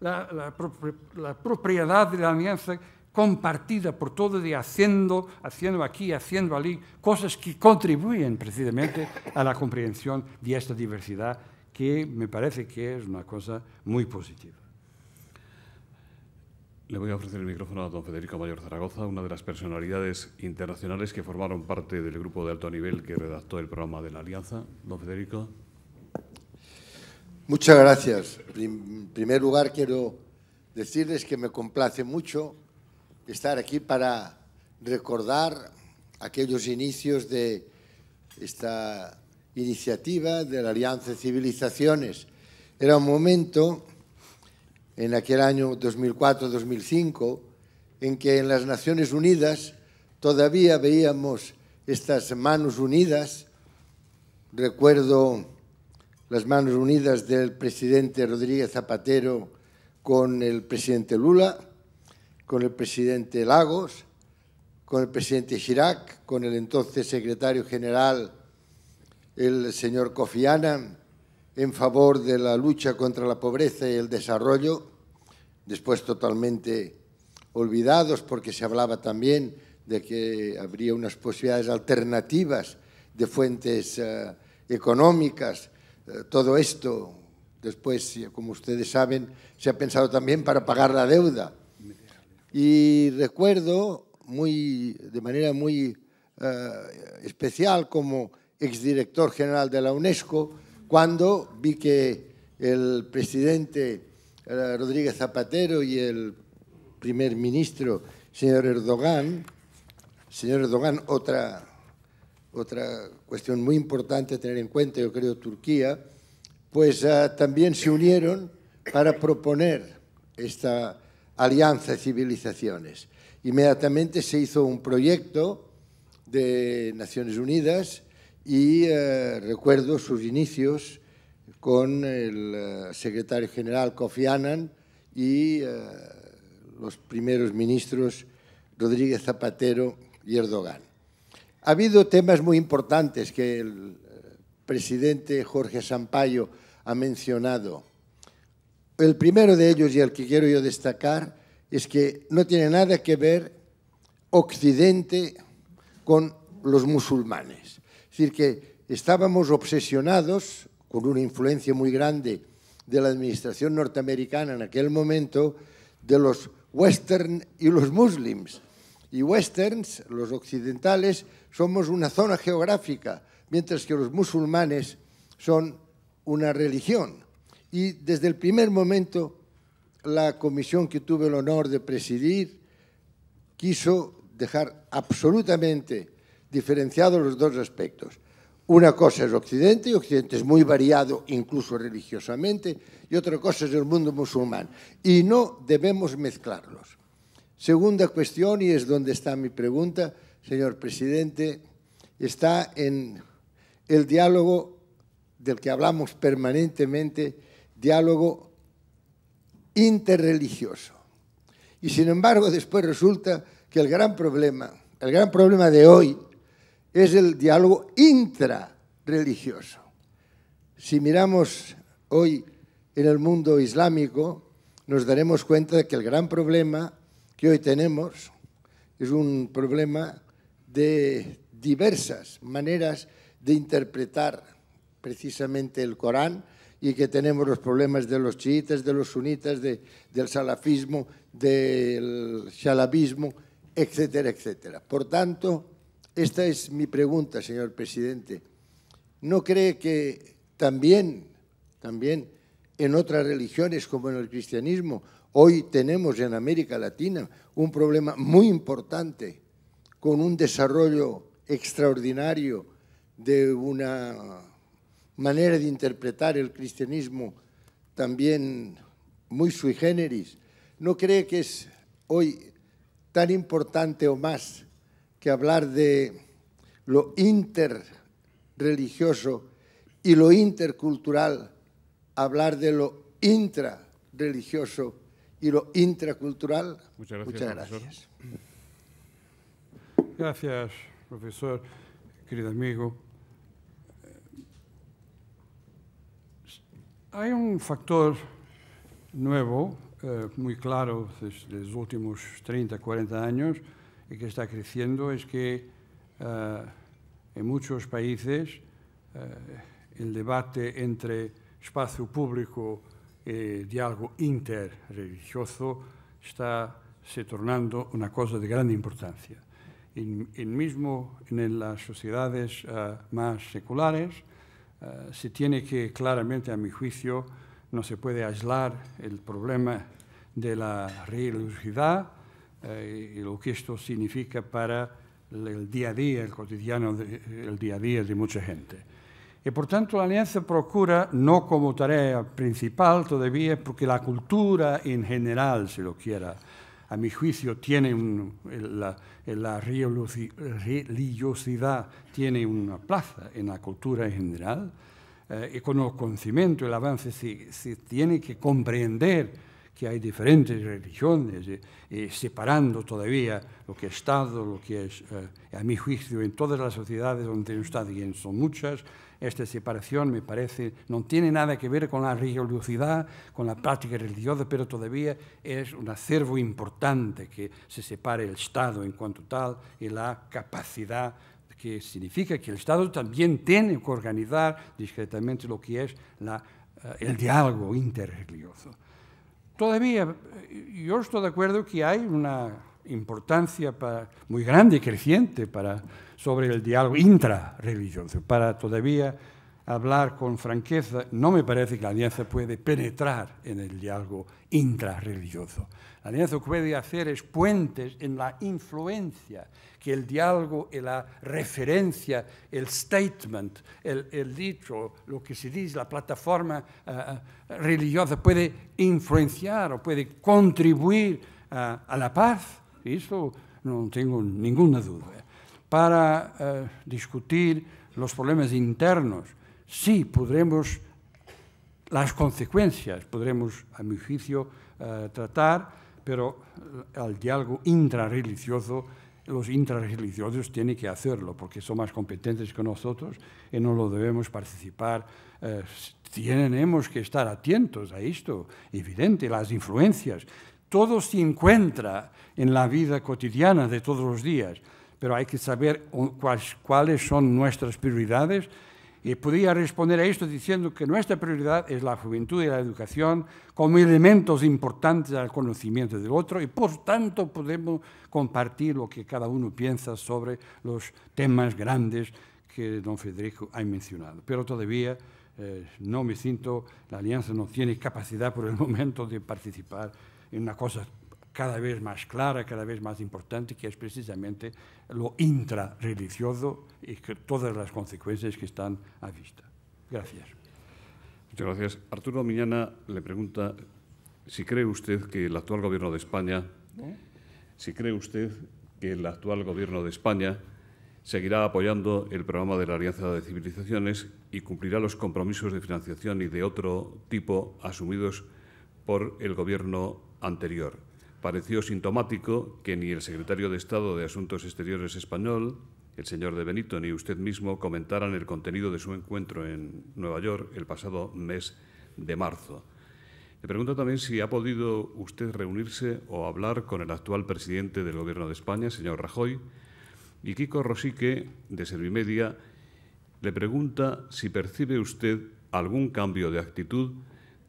Speaker 3: la, propiedad de la alianza compartida por todo de haciendo, haciendo aquí, haciendo allí, cosas que contribuyen precisamente a la comprensión de esta diversidad que
Speaker 1: me parece que es una cosa muy positiva. Le voy a ofrecer el micrófono a don Federico Mayor Zaragoza, una de las personalidades internacionales que formaron parte del
Speaker 4: grupo de alto nivel que redactó el programa de la Alianza. Don Federico. Muchas gracias. En primer lugar, quiero decirles que me complace mucho estar aquí para recordar aquellos inicios de esta iniciativa de la Alianza de Civilizaciones. Era un momento, en aquel año 2004-2005, en que en las Naciones Unidas todavía veíamos estas manos unidas. Recuerdo las manos unidas del presidente Rodríguez Zapatero con el presidente Lula, con el presidente Lagos, con el presidente Chirac, con el entonces secretario general el señor Kofi Annan en favor de la lucha contra la pobreza y el desarrollo, después totalmente olvidados porque se hablaba también de que habría unas posibilidades alternativas de fuentes eh, económicas. Eh, todo esto, después, eh, como ustedes saben, se ha pensado también para pagar la deuda. Y recuerdo muy, de manera muy especial como exdirector general de la UNESCO, cuando vi que el presidente eh, Rodríguez Zapatero y el primer ministro, señor Erdogan, señor Erdogan, otra, otra cuestión muy importante a tener en cuenta, yo creo, Turquía, pues ah, también se unieron para proponer esta alianza de civilizaciones. Inmediatamente se hizo un proyecto de Naciones Unidas y eh, recuerdo sus inicios con el eh, secretario general Kofi Annan y eh, los primeros ministros Rodríguez Zapatero y Erdogan. Ha habido temas muy importantes que el presidente Jorge Sampaio ha mencionado. El primero de ellos y el que quiero yo destacar es que no tiene nada que ver Occidente con los musulmanes decir, que estábamos obsesionados con una influencia muy grande de la administración norteamericana en aquel momento de los western y los muslims. Y westerns, los occidentales, somos una zona geográfica, mientras que los musulmanes son una religión. Y desde el primer momento, la comisión que tuve el honor de presidir quiso dejar absolutamente diferenciado los dos aspectos. Una cosa es Occidente, y Occidente es muy variado, incluso religiosamente, y otra cosa es el mundo musulmán. Y no debemos mezclarlos. Segunda cuestión, y es donde está mi pregunta, señor presidente, está en el diálogo del que hablamos permanentemente, diálogo interreligioso. Y sin embargo, después resulta que el gran problema, el gran problema de hoy es el diálogo intrarreligioso. Si miramos hoy en el mundo islámico, nos daremos cuenta de que el gran problema que hoy tenemos es un problema de diversas maneras de interpretar precisamente el Corán y que tenemos los problemas de los chiitas, de los sunitas, del salafismo, del shalabismo, etcétera, etcétera. Por tanto, esta es mi pregunta, señor presidente. ¿No cree que también, también en otras religiones como en el cristianismo, hoy tenemos en América Latina un problema muy importante con un desarrollo extraordinario de una manera de interpretar el cristianismo también muy sui generis? ¿No cree que es hoy tan importante o más que hablar de lo interreligioso y lo intercultural, hablar de lo intrareligioso y lo intracultural. Muchas gracias. Muchas gracias.
Speaker 3: Profesor. Gracias, profesor, querido amigo. Hay un factor nuevo, eh, muy claro, desde los últimos 30, 40 años, que está creciendo es que eh, en muchos países eh, el debate entre espacio público y diálogo interreligioso está se tornando una cosa de gran importancia. En, en mismo en las sociedades eh, más seculares se tiene que claramente, a mi juicio, no se puede aislar el problema de la religiosidad eh, y lo que esto significa para el día a día, el cotidiano, el día a día de mucha gente. Y por tanto la alianza procura, no como tarea principal todavía, porque la cultura en general, si lo quiera, a mi juicio, tiene la, religiosidad tiene una plaza en la cultura en general, eh, y con el conocimiento, el avance, se tiene que comprender que hay diferentes religiones, eh, eh, separando todavía lo que es Estado, lo que es, eh, a mi juicio, en todas las sociedades donde Estado, y son muchas, esta separación me parece no tiene nada que ver con la religiosidad, con la práctica religiosa, pero todavía es un acervo importante que se separe el Estado en cuanto tal y la capacidad que significa que el Estado también tiene que organizar discretamente lo que es la, el diálogo interreligioso. Todavía, eh, yo estoy de acuerdo que hay una importancia muy grande y creciente para, sobre el diálogo intrarreligioso, para todavía hablar con franqueza. No me parece que la alianza puede penetrar en el diálogo intrarreligioso. La alianza puede hacer es puentes en la influencia, que el diálogo, y eh, la referencia, el statement, el, dicho, lo que se dice, la plataforma eh, eh, religiosa puede influenciar o puede contribuir a la paz. Eso no tengo ninguna duda. Para discutir los problemas internos, sí podremos las consecuencias, podremos, a mi juicio, tratar, pero al diálogo intrarreligioso los intrarreligiosos tienen que hacerlo porque son más competentes que nosotros y no lo debemos participar. Eh, tenemos que estar atentos a esto, evidente, las influencias. Todo se encuentra en la vida cotidiana de todos los días, pero hay que saber cuáles son nuestras prioridades y podría responder a esto diciendo que nuestra prioridad es la juventud y la educación como elementos importantes al conocimiento del otro y por tanto podemos compartir lo que cada uno piensa sobre los temas grandes que don Federico ha mencionado. Pero todavía eh, no me siento, la alianza no tiene capacidad por el momento de participar en una cosa cada vez más clara, cada vez más importante, que es precisamente lo intrarreligioso y que todas las consecuencias que están a vista. Gracias.
Speaker 1: Muchas gracias. Arturo Miñana le pregunta si cree usted que el actual gobierno de España, si cree usted que el actual gobierno de España seguirá apoyando el programa de la Alianza de Civilizaciones y cumplirá los compromisos de financiación y de otro tipo asumidos por el gobierno anterior. Pareció sintomático que ni el secretario de Estado de Asuntos Exteriores español, el señor de Benito, ni usted mismo comentaran el contenido de su encuentro en Nueva York el pasado mes de marzo. Le pregunto también si ha podido usted reunirse o hablar con el actual presidente del Gobierno de España, señor Rajoy, y Kiko Rosique, de Servimedia, le pregunta si percibe usted algún cambio de actitud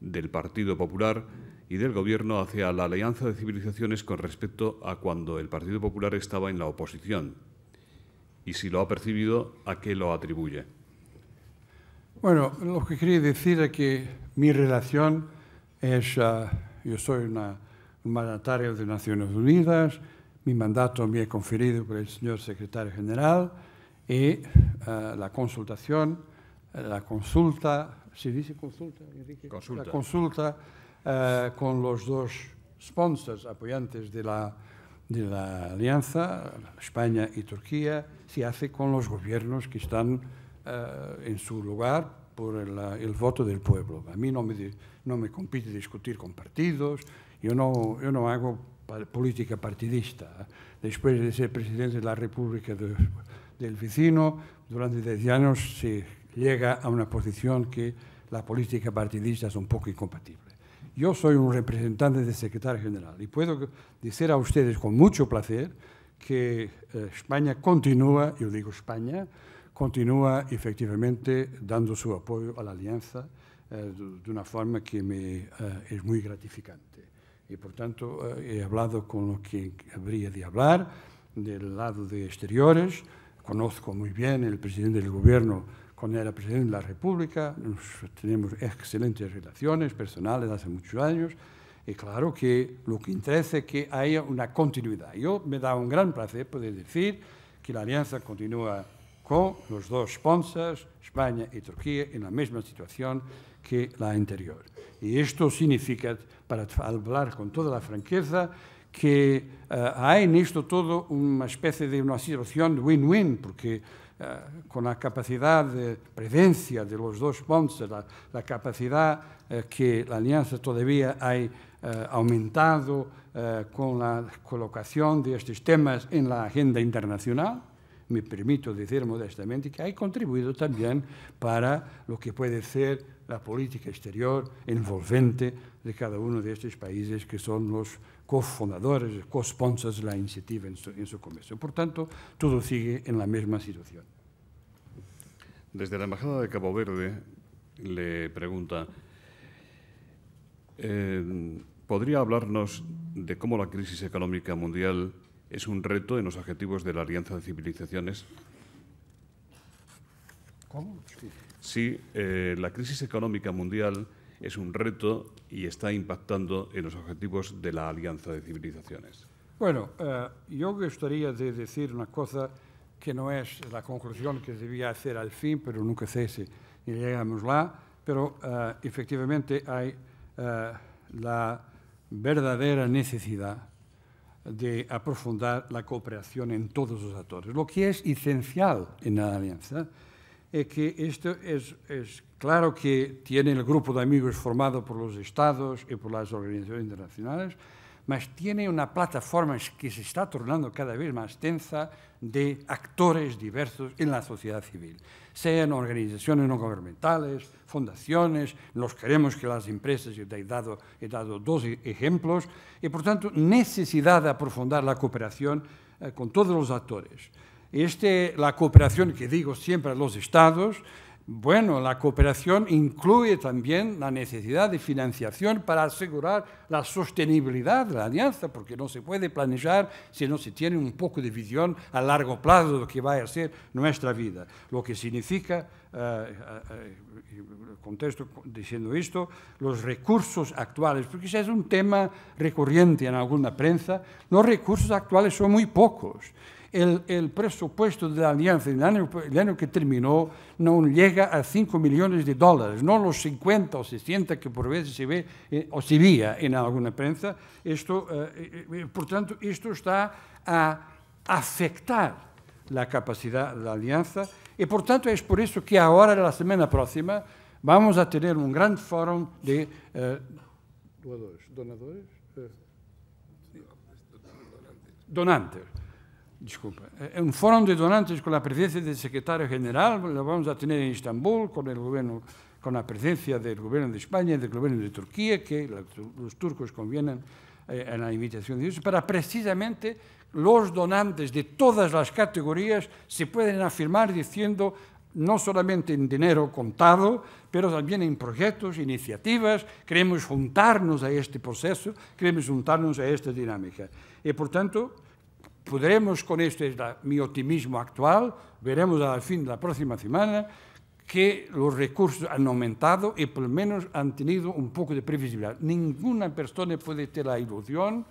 Speaker 1: del Partido Popular y del Gobierno hacia la alianza de civilizaciones con respecto a cuando el Partido Popular estaba en la oposición. Y si lo ha percibido, ¿a qué lo atribuye?
Speaker 3: Bueno, lo que quería decir es que mi relación es, ah, yo soy una, un mandatario de Naciones Unidas, mi mandato me he conferido por el señor secretario general y ah, la consultación, la consulta, ¿se dice consulta, Enrique? Consulta. La consulta eh, con los dos sponsors apoyantes de la, alianza, España y Turquía, se hace con los gobiernos que están eh, en su lugar por eh, el, voto del pueblo. A mí no me, no me compite discutir con partidos, yo no, yo no hago política partidista. Después de ser presidente de la República del vecino, durante 10 años se llega a una posición que la política partidista es un poco incompatible. Yo soy un representante del secretario general y puedo decir a ustedes con mucho placer que eh, España continúa, yo digo España, continúa efectivamente dando su apoyo a la alianza eh, de una forma que me eh, es muy gratificante. Y por tanto he hablado con lo que habría de hablar del lado de exteriores, conozco muy bien el presidente del gobierno con era presidente de la República, nos, tenemos excelentes relaciones personales hace muchos años, y claro que lo que interesa es que haya una continuidad. Yo me da un gran placer poder decir que la alianza continúa con los dos sponsors, España y Turquía, en la misma situación que la anterior. Y esto significa, para hablar con toda la franqueza, que eh, hay en esto todo una especie de una situación win-win, porque Eh, con la capacidad de presencia de los dos pontes, la, capacidad eh, que la alianza todavía ha eh, aumentado con la colocación de estos temas en la agenda internacional, me permito decir modestamente que ha contribuido también para lo que puede ser la política exterior envolvente de cada uno de estos países que son los cofundadores, co-sponsors de la iniciativa en su, en su comercio. Por tanto, todo sigue en la misma situación.
Speaker 1: Desde la Embajada de Cabo Verde le pregunta, eh, ¿podría hablarnos de cómo la crisis económica mundial es un reto en los objetivos de la Alianza de Civilizaciones? Sí, eh, la crisis económica mundial es un reto y está impactando en los objetivos de la Alianza de Civilizaciones.
Speaker 3: Bueno, eh, yo gustaría decir una cosa que no es la conclusión que debía hacer al fin, pero nunca cese y la... pero eh, efectivamente hay eh, la verdadera necesidad de aprofundar la cooperación en todos los actores, lo que es esencial en la alianza ...es que esto es claro que tiene el grupo de amigos formado por los estados y e por las organizaciones internacionales, mas tiene una plataforma que se está tornando cada vez más tensa de actores diversos en la sociedad civil, sean organizaciones no gubernamentales, fundaciones, nos queremos que las empresas, y he dado, he dado dos e, ejemplos, y por tanto necesidad de aprofundar la cooperación eh, con todos los actores. Este, la cooperación que digo siempre a los estados, bueno, la cooperación incluye también la necesidad de financiación para asegurar la sostenibilidad de la alianza, porque no se puede planear si no se tiene un poco de visión a largo plazo de lo que va a ser nuestra vida. Lo que significa, eh, eh, eh contesto diciendo esto, los recursos actuales, porque ese es un tema recurrente en alguna prensa, los recursos actuales son muy pocos el, presupuesto de la alianza el año, el año que terminó no llega a 5 millones de dólares, no los 50 o 60 que por veces se ve eh, o se veía en alguna prensa. Esto, eh, eh, por tanto, esto está a afectar la capacidad de la alianza y, por tanto, es por eso que ahora, la semana próxima, vamos a tener un gran foro de donadores, donantes Disculpa. É um fórum de donantes com a presença do secretário-general, vamos a ter em Istambul, com o governo con la presencia del gobierno de España y del gobierno de Turquía, que los turcos convienen eh, en la invitación de Dios, para precisamente los donantes de todas las categorías se pueden afirmar diciendo no solamente en dinero contado, pero también en proyectos, iniciativas, queremos juntarnos a este proceso, queremos juntarnos a esta dinámica. Y por tanto, podremos con este mi optimismo actual, veremos al fin de la próxima semana que los recursos han aumentado y por lo menos han tenido un poco de previsibilidad. Ninguna persona puede tener la ilusión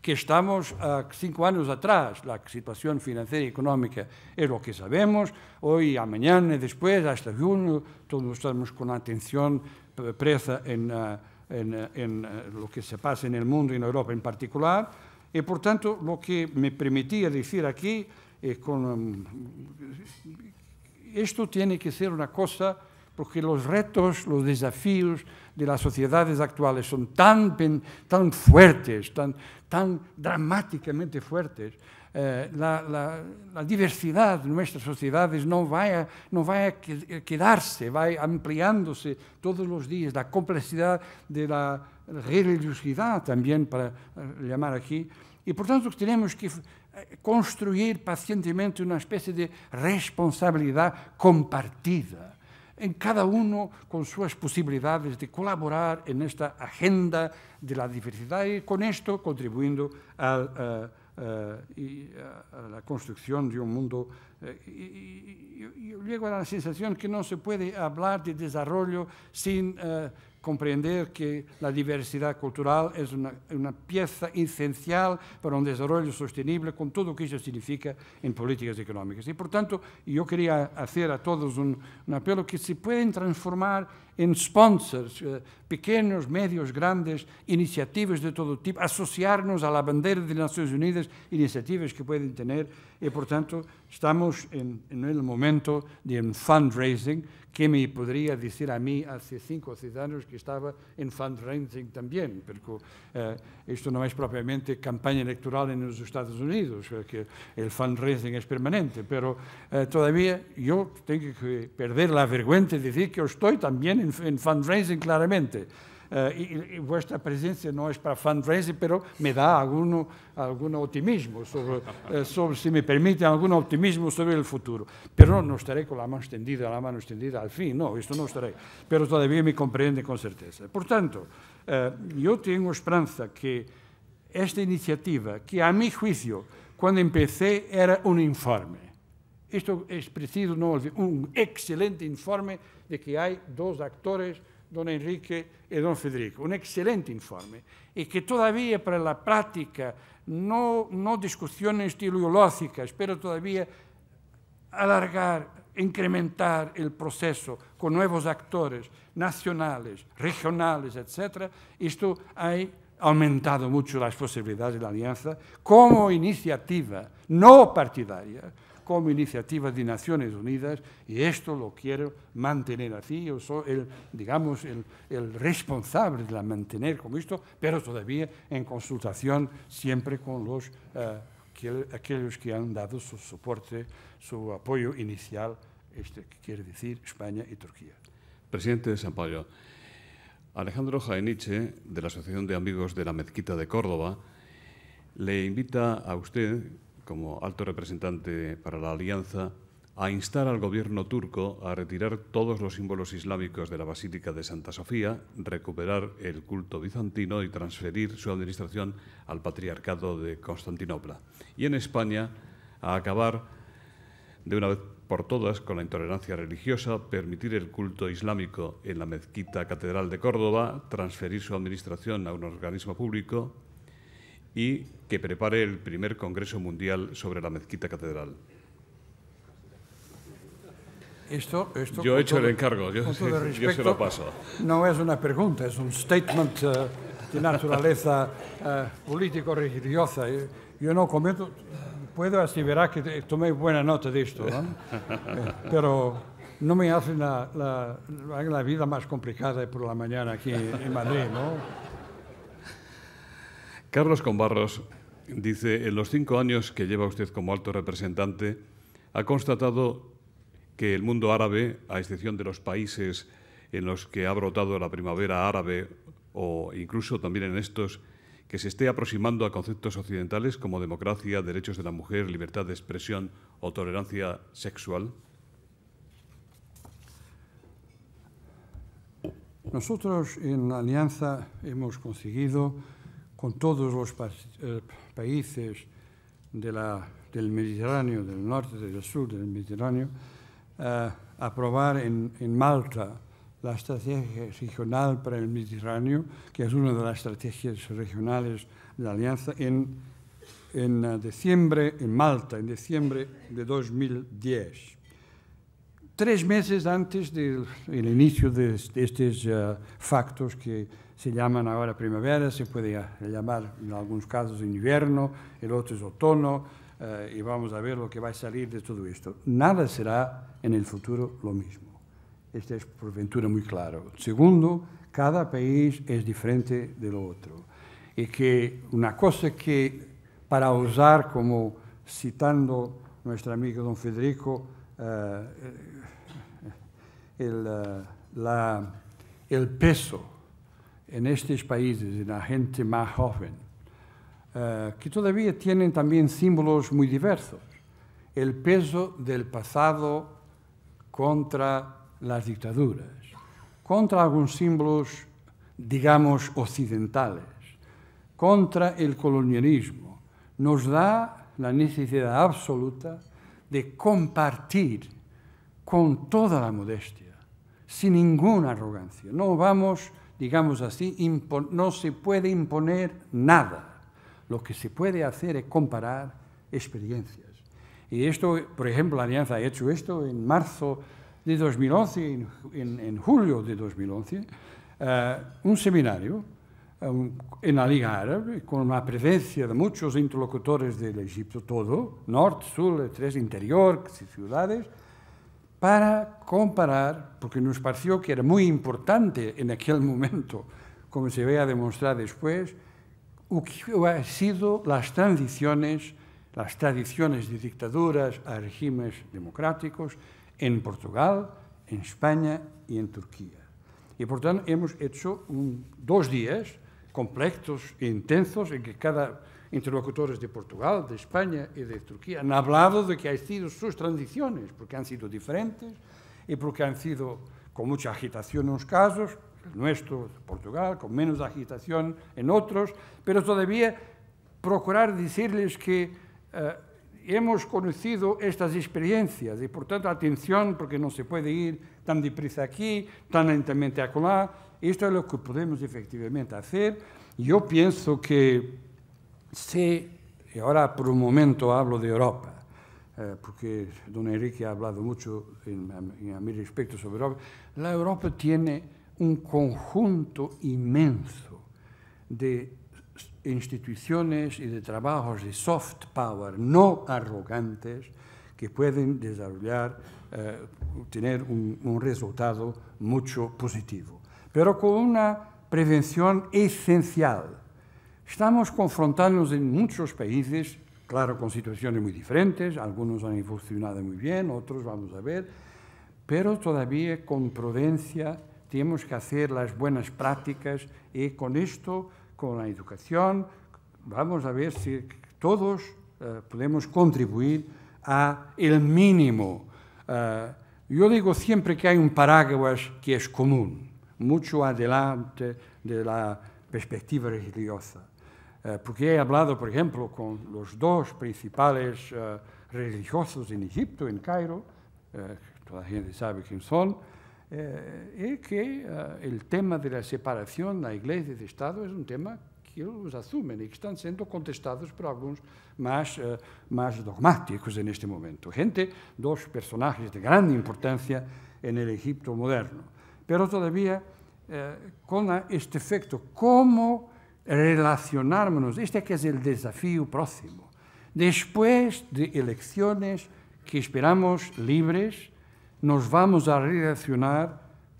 Speaker 3: que estamos uh, cinco años atrás. La situación financiera y económica es lo que sabemos. Hoy, a mañana, después, hasta junio, todos estamos con atención presa en, uh, en, eh, en eh, lo que se pasa en el mundo y en Europa en particular. Y por tanto, lo que me permitía decir aquí, es con, um, esto tiene que ser una cosa, porque los retos, los desafíos de las sociedades actuales son tan, tan fuertes, tan, tan dramáticamente fuertes, eh, la, diversidad de nuestras sociedades no va no a quedarse, va ampliándose todos los días, la complejidad de la religiosidad también, para eh, llamar aquí, y por tanto tenemos que eh, construir pacientemente una especie de responsabilidad compartida, en cada uno con sus posibilidades de colaborar en esta agenda de la diversidad y con esto contribuyendo eh, a la construcción de un mundo. y, yo llego a la sensación que no se puede hablar de desarrollo sin compreender que a diversidade cultural é uma peça essencial para um desenvolvimento sustentável, com tudo o que isso significa em políticas económicas. e portanto, eu queria fazer a todos um apelo que se podem transformar em sponsors, eh, pequenos, médios, grandes, iniciativas de todo tipo, associar-nos la bandeira das Nações Unidas, iniciativas que podem ter. e portanto, estamos em en momento de fundraising, que me podría decir a mí hace cinco o seis años que estaba en fundraising también? porque eh, esto no es propiamente campaña electoral en los Estados Unidos, eh, que el fundraising es permanente, pero eh, todavía yo tengo que perder la vergüenza de decir que estoy también en en fundraising claramente. y, eh, vuestra presencia no es é para fundraising, pero me da alguno, algún optimismo sobre, eh, sobre, si me permite, algún optimismo sobre el futuro. Pero no, no estaré con la mano extendida, la mano extendida al fin, no, esto no estaré. Pero todavía me comprende con certeza. Por tanto, tenho yo tengo esperanza que esta iniciativa, que a mi juicio, cuando empecé era un informe, esto es preciso no olvidar, un excelente informe de que hay dos actores don Enrique y don Federico. Un excelente informe y que todavía para la práctica, no, no discusiones teleológicas, pero todavía alargar, incrementar el proceso con nuevos actores nacionales, regionales, etc. Esto ha aumentado mucho las posibilidades de la alianza como iniciativa no partidaria como iniciativa de Naciones Unidas y esto lo quiero mantener así. Yo soy, el, digamos, el, responsable de la mantener como esto, pero todavía en consultación siempre con los, eh, aquellos que han dado su soporte, su apoyo inicial, este, que quiere decir España y Turquía.
Speaker 1: Presidente de San Pablo, Alejandro Jaeniche, de la Asociación de Amigos de la Mezquita de Córdoba, le invita a usted como alto representante para la Alianza, a instar al gobierno turco a retirar todos los símbolos islámicos de la Basílica de Santa Sofía, recuperar el culto bizantino y transferir su administración al Patriarcado de Constantinopla. Y en España, a acabar de una vez por todas con la intolerancia religiosa, permitir el culto islámico en la mezquita catedral de Córdoba, transferir su administración a un organismo público, y que prepare el primer Congreso Mundial sobre la Mezquita Catedral.
Speaker 3: Esto, yo he hecho el encargo, yo, se lo paso. No es una pregunta, es un statement eh, de naturaleza eh, político-religiosa. Eh, yo no comento, puedo aseverar que tomé buena nota de esto, ¿no? pero no me hace la, la, la, vida más complicada por la mañana aquí en Madrid. ¿no?
Speaker 1: Carlos Conbarros dice, en los cinco años que lleva usted como alto representante, ha constatado que el mundo árabe, a excepción de los países en los que ha brotado la primavera árabe o incluso también en estos, que se esté aproximando a conceptos occidentales como democracia, derechos de la mujer, libertad de expresión o tolerancia sexual?
Speaker 3: Nosotros en la Alianza hemos conseguido con todos los eh, países del Mediterráneo, del norte, del sur del Mediterráneo, eh, aprobar en, Malta la estrategia regional para el Mediterráneo, que es una de las estrategias regionales de la Alianza, en, en eh, diciembre, en Malta, en diciembre de 2010. três meses antes do início destes uh, factos que se chamam agora primavera, se pode chamar em alguns casos inverno, em outros outono, uh, e vamos a ver o que vai sair de tudo isto. Nada será, no futuro, o mesmo. Este é, porventura, muito claro. Segundo, cada país é diferente do outro. E que uma coisa é que, para usar como citando nosso amigo Dom Federico, uh, el, eh, la, el peso en estos países, en la gente más joven, eh, que todavía tienen también símbolos muy diversos. El peso del pasado contra las dictaduras, contra algunos símbolos, digamos, occidentales, contra el colonialismo, nos da la necesidad absoluta de compartir con toda la modestia sin ninguna arrogancia. No vamos, digamos así, no se puede imponer nada. Lo que se puede hacer es comparar experiencias. Y esto, por ejemplo, la Alianza ha hecho esto en marzo de 2011, en, julio de 2011, eh, un seminario eh, en la Liga Árabe, con la presencia de muchos interlocutores del Egipto todo, norte, sur, tres interior, ciudades, para comparar, porque nos pareció que era muy importante en aquel momento, como se ve a demostrar después, o que han sido las transiciones, las tradiciones de dictaduras a regímenes democráticos en Portugal, en España y en Turquía. Y por tanto hemos hecho dos días complejos e intensos en que cada interlocutores de Portugal, de España y de Turquía han hablado de que han sido sus transiciones, porque han sido diferentes y porque han sido con mucha agitación en unos casos, el nuestro, Portugal, con menos agitación en otros, pero todavía procurar decirles que eh, hemos conocido estas experiencias y, por tanto, atención, porque no se puede ir tan deprisa aquí, tan lentamente acolá. Esto es lo que podemos efectivamente hacer. Yo pienso que se, y ahora por un momento hablo de Europa, eh, porque don Enrique ha hablado mucho en, a mi respecto sobre Europa, la Europa tiene un conjunto inmenso de instituciones y de trabajos de soft power no arrogantes que pueden desarrollar, obtener eh, un resultado mucho positivo, pero con una prevención esencial Estamos confrontándonos en muchos países, claro, con situaciones muy diferentes, algunos han funcionado muy bien, otros vamos a ver, pero todavía con prudencia tenemos que hacer las buenas prácticas y con esto, con la educación, vamos a ver si todos eh, podemos contribuir a el mínimo. Eh, yo digo siempre que hay un paraguas que es común, mucho adelante de la perspectiva religiosa. Eh, porque he hablado, por ejemplo, con los dos principales eh, religiosos en Egipto, en Cairo, eh, toda la gente sabe quién son, y que el tema de la separación, la iglesia del Estado, es un tema que ellos asumen y que están siendo contestados por algunos más, más dogmáticos en este momento. Gente, dos personajes de gran importancia en el Egipto moderno. Pero todavía con este efecto, cómo relacionarmo-nos Este é que é o desafio próximo. Después de eleições que esperamos libres, nos vamos a relacionar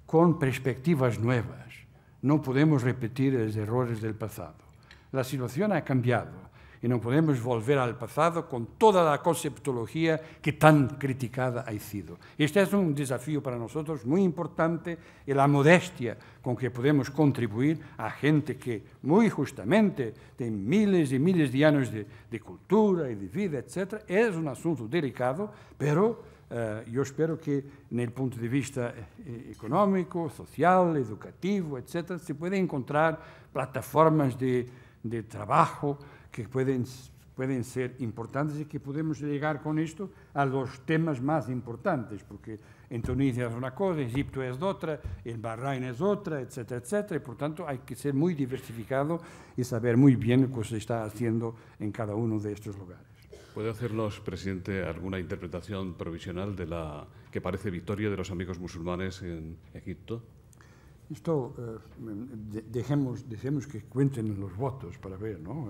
Speaker 3: com perspectivas novas não podemos repetir os errores do passado a situação ha cambiado e não podemos volver ao passado com toda a conceptologia que tão criticada ha sido. Este é um desafio para nós muito importante e a modestia com que podemos contribuir a gente que muito justamente tem miles e miles de anos de, de cultura e de vida, etc. é um assunto delicado, pero Uh, eh, eu espero que, no ponto de vista eh, econômico, social, educativo, etc., se possa encontrar plataformas de, de trabalho que pueden, pueden ser importantes y que podemos llegar con esto a los temas más importantes, porque en Tunisia es una cosa, Egipto es otra, en Bahrein es otra, etcétera, etcétera. Y por tanto, hay que ser muy diversificado y saber muy bien lo que se está haciendo en cada uno de estos lugares.
Speaker 1: ¿Puede hacernos, presidente, alguna interpretación provisional de la que parece victoria de los amigos musulmanes en Egipto?
Speaker 3: Esto, eh, dejemos, dejemos, que cuenten los votos para ver, ¿no?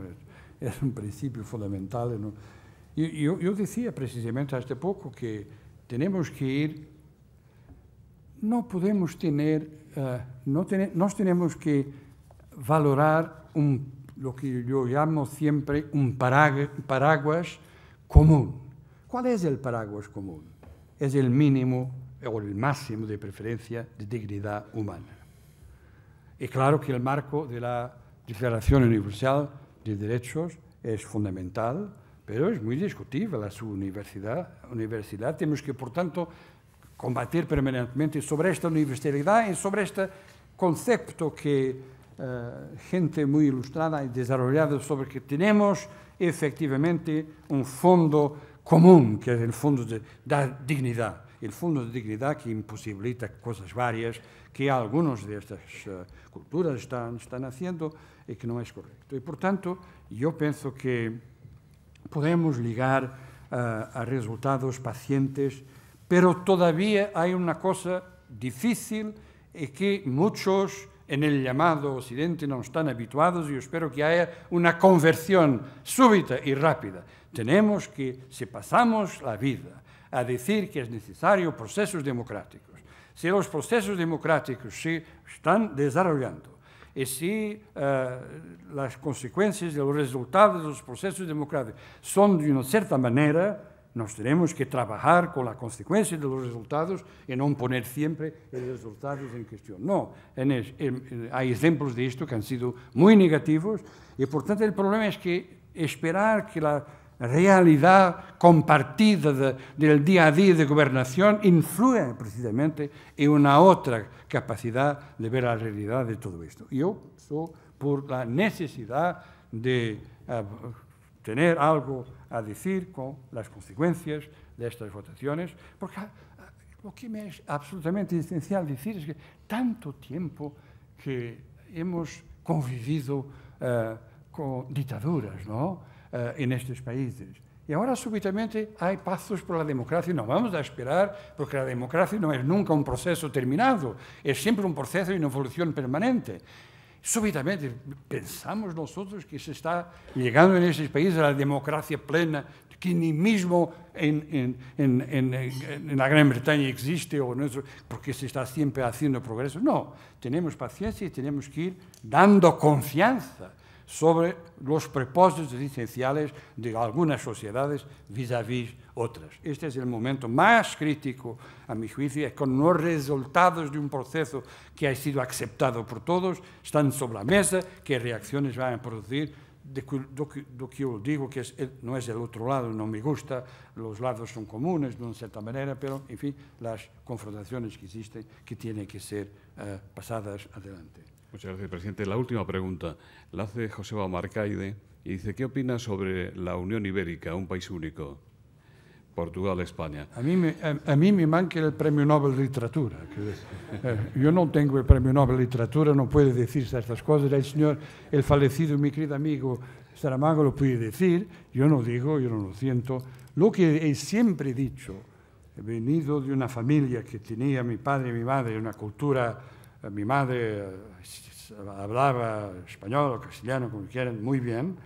Speaker 3: ...es un principio fundamental. Y yo, decía precisamente hace poco que tenemos que ir, no podemos tener, eh, no nos tenemos que valorar lo que yo llamo siempre un paraguas común. ¿Cuál es el paraguas común? Es el mínimo o el máximo de preferencia de dignidad humana. Y claro que el marco de la Declaración Universal de derechos es fundamental, pero es muy discutible a su universidad. universidad. Temos que, por tanto, combater permanentemente sobre esta universalidad y sobre este concepto que uh, gente muy ilustrada e desarrollada sobre que tenemos efectivamente un fondo común, que es el fondo de da dignidad. El fondo de dignidad que imposibilita cosas varias que algunas de estas uh, culturas están, están haciendo, e que não é correto. E, portanto, eu penso que podemos ligar uh, a resultados pacientes, pero todavía hay una cosa difícil e que muchos en el llamado Occidente no están habituados y yo espero que haya una conversión súbita y rápida. Tenemos que, si pasamos la vida a decir que es necesario procesos democráticos, si los procesos democráticos se están desarrollando, e se eh, uh, consequências e os resultados dos processos democráticos são de uma certa maneira nós temos que trabalhar com as consequências de resultados e não poner sempre os resultados em questão não en exemplos en, de que han sido muito negativos e portanto o problema es é que esperar que a realidad compartida del día a día de gobernación influye precisamente en una otra capacidad de ver la realidad de todo esto. Yo por la necesidad de eh, tener algo a decir con las consecuencias de estas votaciones, porque eh, lo que me es absolutamente esencial decir es que tanto tiempo que hemos convivido eh, con dictaduras, ¿no? Eh, en estes países. E agora, subitamente, hai pazos pola democracia. Non, vamos a esperar, porque a democracia non é nunca un proceso terminado, é sempre un proceso de evolución permanente. Subitamente, pensamos nosotros que se está llegando en estes países a democracia plena, que ni mismo en, en, en, en la Gran Bretaña existe, o no, porque se está siempre haciendo progreso. No, tenemos paciencia y tenemos que ir dando confianza sobre los propósitos esenciales de algunas sociedades vis-à-vis -vis otras. Este es el momento más crítico, a mi juicio, es con los resultados de un proceso que ha sido aceptado por todos están sobre la mesa, qué reacciones van a producir de, de, de, que yo digo que es, no es el otro lado, no me gusta, los lados son comunes de una cierta manera, pero en fin, las confrontaciones que existen que tienen que ser uh, pasadas adelante.
Speaker 1: Muchas gracias, presidente. La última pregunta la hace José Marcaide y dice, ¿qué opina sobre la Unión Ibérica, un país único? Portugal, España. A
Speaker 3: mí me, a, mí me manca el premio Nobel de Literatura. Eh, yo no tengo el premio Nobel de Literatura, no puede decir estas cosas. El señor, el fallecido, mi querido amigo Saramago lo puede decir. Yo no digo, yo no lo siento. Lo que he siempre dicho, he venido de una familia que tenía mi padre y mi madre, una cultura eh, mi madre eh, hablaba español o castellano, como quieran, muy bien.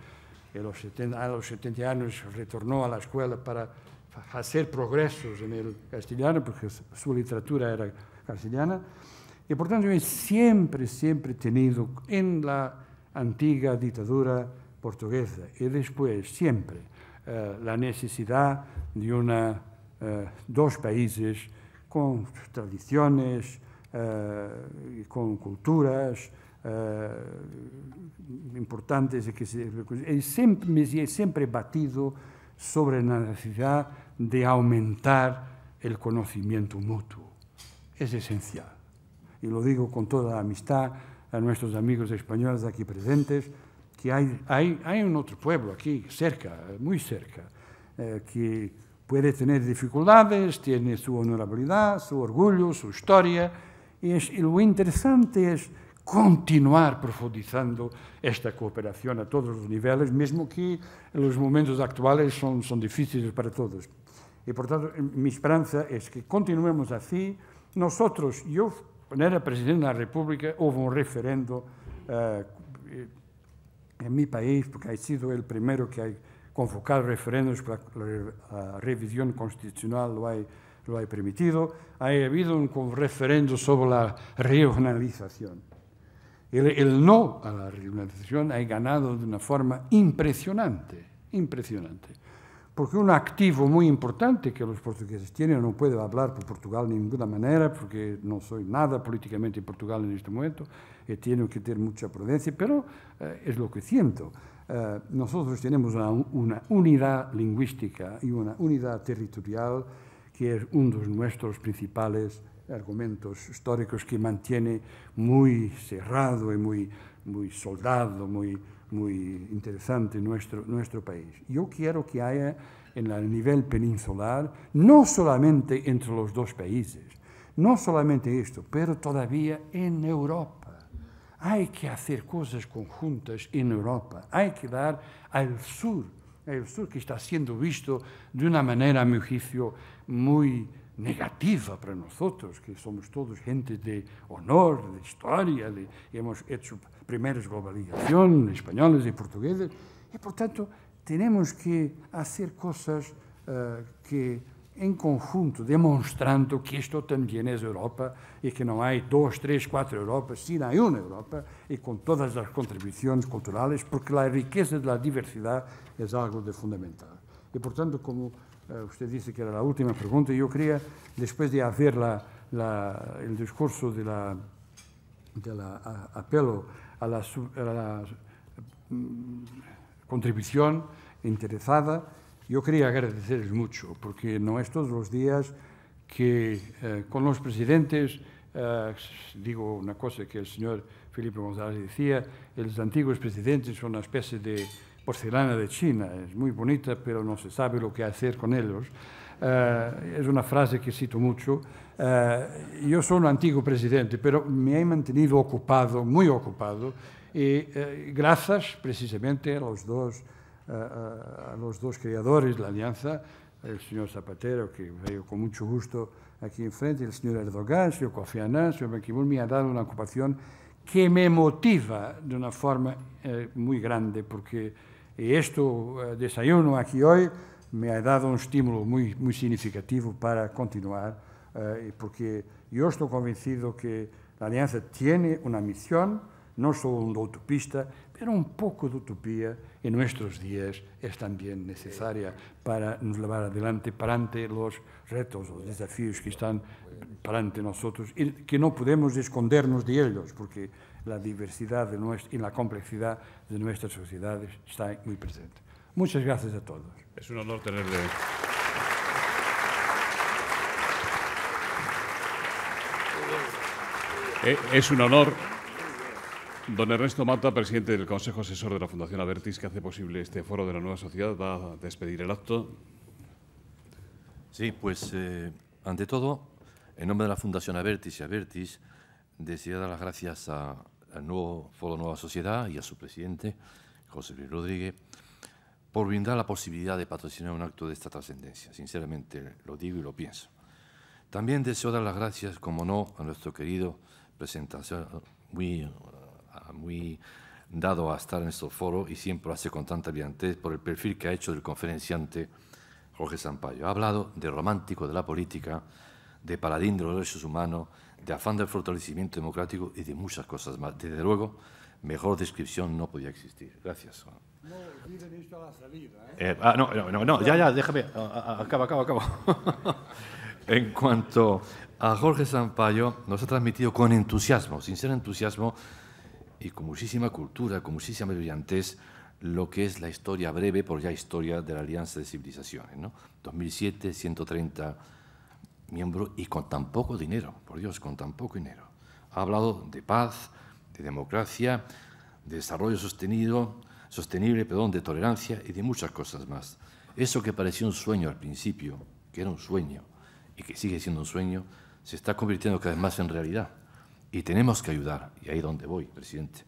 Speaker 3: A los, 70, años retornó a la escuela para hacer progresos en el castellano, porque su literatura era castellana. Y por tanto, yo siempre, siempre he tenido en la antigua dictadura portuguesa y después siempre eh, la necesidad de una, dos países con tradiciones, eh, con culturas eh, importantes. Que siempre, me he siempre batido sobre la necesidad de aumentar el conocimiento mutuo. Es esencial. Y lo digo con toda amistad a nuestros amigos españoles aquí presentes, que hay, hay, hay un otro pueblo aquí, cerca, muy cerca, eh, que puede tener dificultades, tiene su honorabilidad, su orgullo, su historia, es, lo interesante es continuar profundizando esta cooperación a todos los niveles, mismo que los momentos actuales son, son difíciles para todos. Y por tanto, mi esperanza es que continuemos así. Nosotros, yo cuando era presidente de la República, hubo un referendo em eh, en mi país, porque he sido el primero que ha convocado referendos para la, revisão revisión constitucional, lo hay lo ha permitido, ha habido un referendo sobre la regionalización. El, no a la regionalización ha ganado de una forma impresionante, impresionante. Porque un activo muy importante que los portugueses tienen, no puedo hablar por Portugal de ninguna manera, porque no soy nada políticamente en Portugal en este momento, y eh, tengo que tener mucha prudencia, pero eh, es lo que siento. Eh, nosotros tenemos una unidad lingüística y una unidad territorial que es uno de nuestros principales argumentos históricos que mantiene muy cerrado y muy, muy soldado, muy, muy interesante nuestro, nuestro país. Yo quiero que haya en el nivel peninsular, no solamente entre los dos países, no solamente esto, pero todavía en Europa. Hay que hacer cosas conjuntas en Europa, hay que dar al sur, al sur que está siendo visto de una manera, a mi juicio, muito negativa para nós, que somos todos gente de honor, de história, de, hemos hecho primeiras globalizações españolas e portuguesas, e portanto temos que fazer coisas uh, eh, que em conjunto, demonstrando que isto também é Europa e que não há dois, três, quatro Europas, sim há uma Europa e com todas as contribuições culturais, porque a riqueza da diversidade é algo de fundamental. E, portanto, como Eh, usted dice que era la última pregunta, yo quería, después de hacer el discurso del de la, apelo a la, mm, contribución interesada, yo quería agradecerles mucho, porque no es todos los días que eh, con los presidentes, eh, digo una cosa que el señor Felipe González decía, los antiguos presidentes son una especie de porcelana de China, es muy bonita, pero no se sabe lo que hacer con ellos. Eh, es una frase que cito mucho. Eh, yo soy un antiguo presidente, pero me he mantenido ocupado, muy ocupado, y eh, gracias precisamente a los dos, a los dos creadores de la alianza, el señor Zapatero, que veo con mucho gusto aquí enfrente, el señor Erdogan, el señor Kofi Annan, el señor Ban Ki-moon, me ha dado una ocupación que me motiva de una forma muy grande, porque y e este eh, desayuno aquí hoy me ha dado un estímulo muy, muy significativo para continuar, eh, porque yo estoy convencido que la Alianza tiene una misión, no solo una utopista, pero un poco de utopía en nuestros días es también necesaria para nos llevar adelante perante los retos los desafíos que están perante nosotros y que no podemos escondernos de ellos, porque la diversidad de nuestra y la complejidad de nuestras sociedades está muy presente. Muchas gracias a todos. Es un honor
Speaker 1: tenerle. Eh, es un honor, don Ernesto Mata, presidente del Consejo Asesor de la Fundación Avertis, que hace posible este foro de la nueva sociedad, va a despedir el acto.
Speaker 5: Sí, pues eh, ante todo, en nombre de la Fundación Avertis y Avertis, deseo dar las gracias a, al nuevo Foro Nueva Sociedad y a su presidente, José Luis Rodríguez, por brindar la posibilidad de patrocinar un acto de esta trascendencia. Sinceramente lo digo y lo pienso. También deseo dar las gracias, como no, a nuestro querido presentador, muy, ah, dado a estar en estos foros y siempre lo hace con tanta brillantez por el perfil que ha hecho del conferenciante Jorge Sampaio. Ha hablado de romántico de la política, de paladín de los derechos humanos, de afán del fortalecimiento democrático y de muchas cosas más. Desde luego, mejor descripción no podía existir. Gracias.
Speaker 1: No, esto a ¿eh? Eh, ah, no, no,
Speaker 5: ya, ya, déjame. Acaba, acaba, acaba. en cuanto a Jorge Sampaio, nos ha transmitido con entusiasmo, sincero entusiasmo y con muchísima cultura, con muchísima brillantez, lo que es la historia breve, por ya historia de la Alianza de Civilizaciones. ¿no? 2007, 130 miembro y con tan poco dinero, por Dios, con tan poco dinero. Ha hablado de paz, de democracia, de desarrollo sostenido, sostenible, perdón, de tolerancia y de muchas cosas más. Eso que parecía un sueño al principio, que era un sueño y que sigue siendo un sueño, se está convirtiendo cada vez más en realidad. Y tenemos que ayudar, y ahí es donde voy, presidente,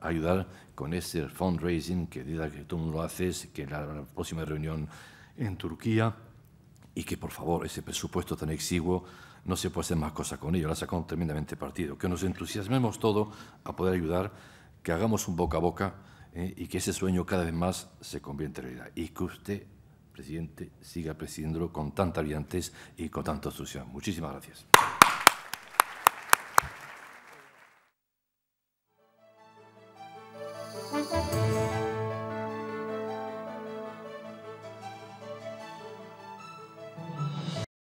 Speaker 5: ayudar con ese fundraising que, que tú lo haces, que la próxima reunión en Turquía y que por favor ese presupuesto tan exiguo no se puede hacer más cosas con ello, la sacamos tremendamente partido, que nos entusiasmemos todo a poder ayudar, que hagamos un boca a boca eh, y que ese sueño cada vez más se convierta en realidad y que usted, presidente, siga presidiéndolo con tanta brillantez y con tanta obstrucción. Muchísimas gracias.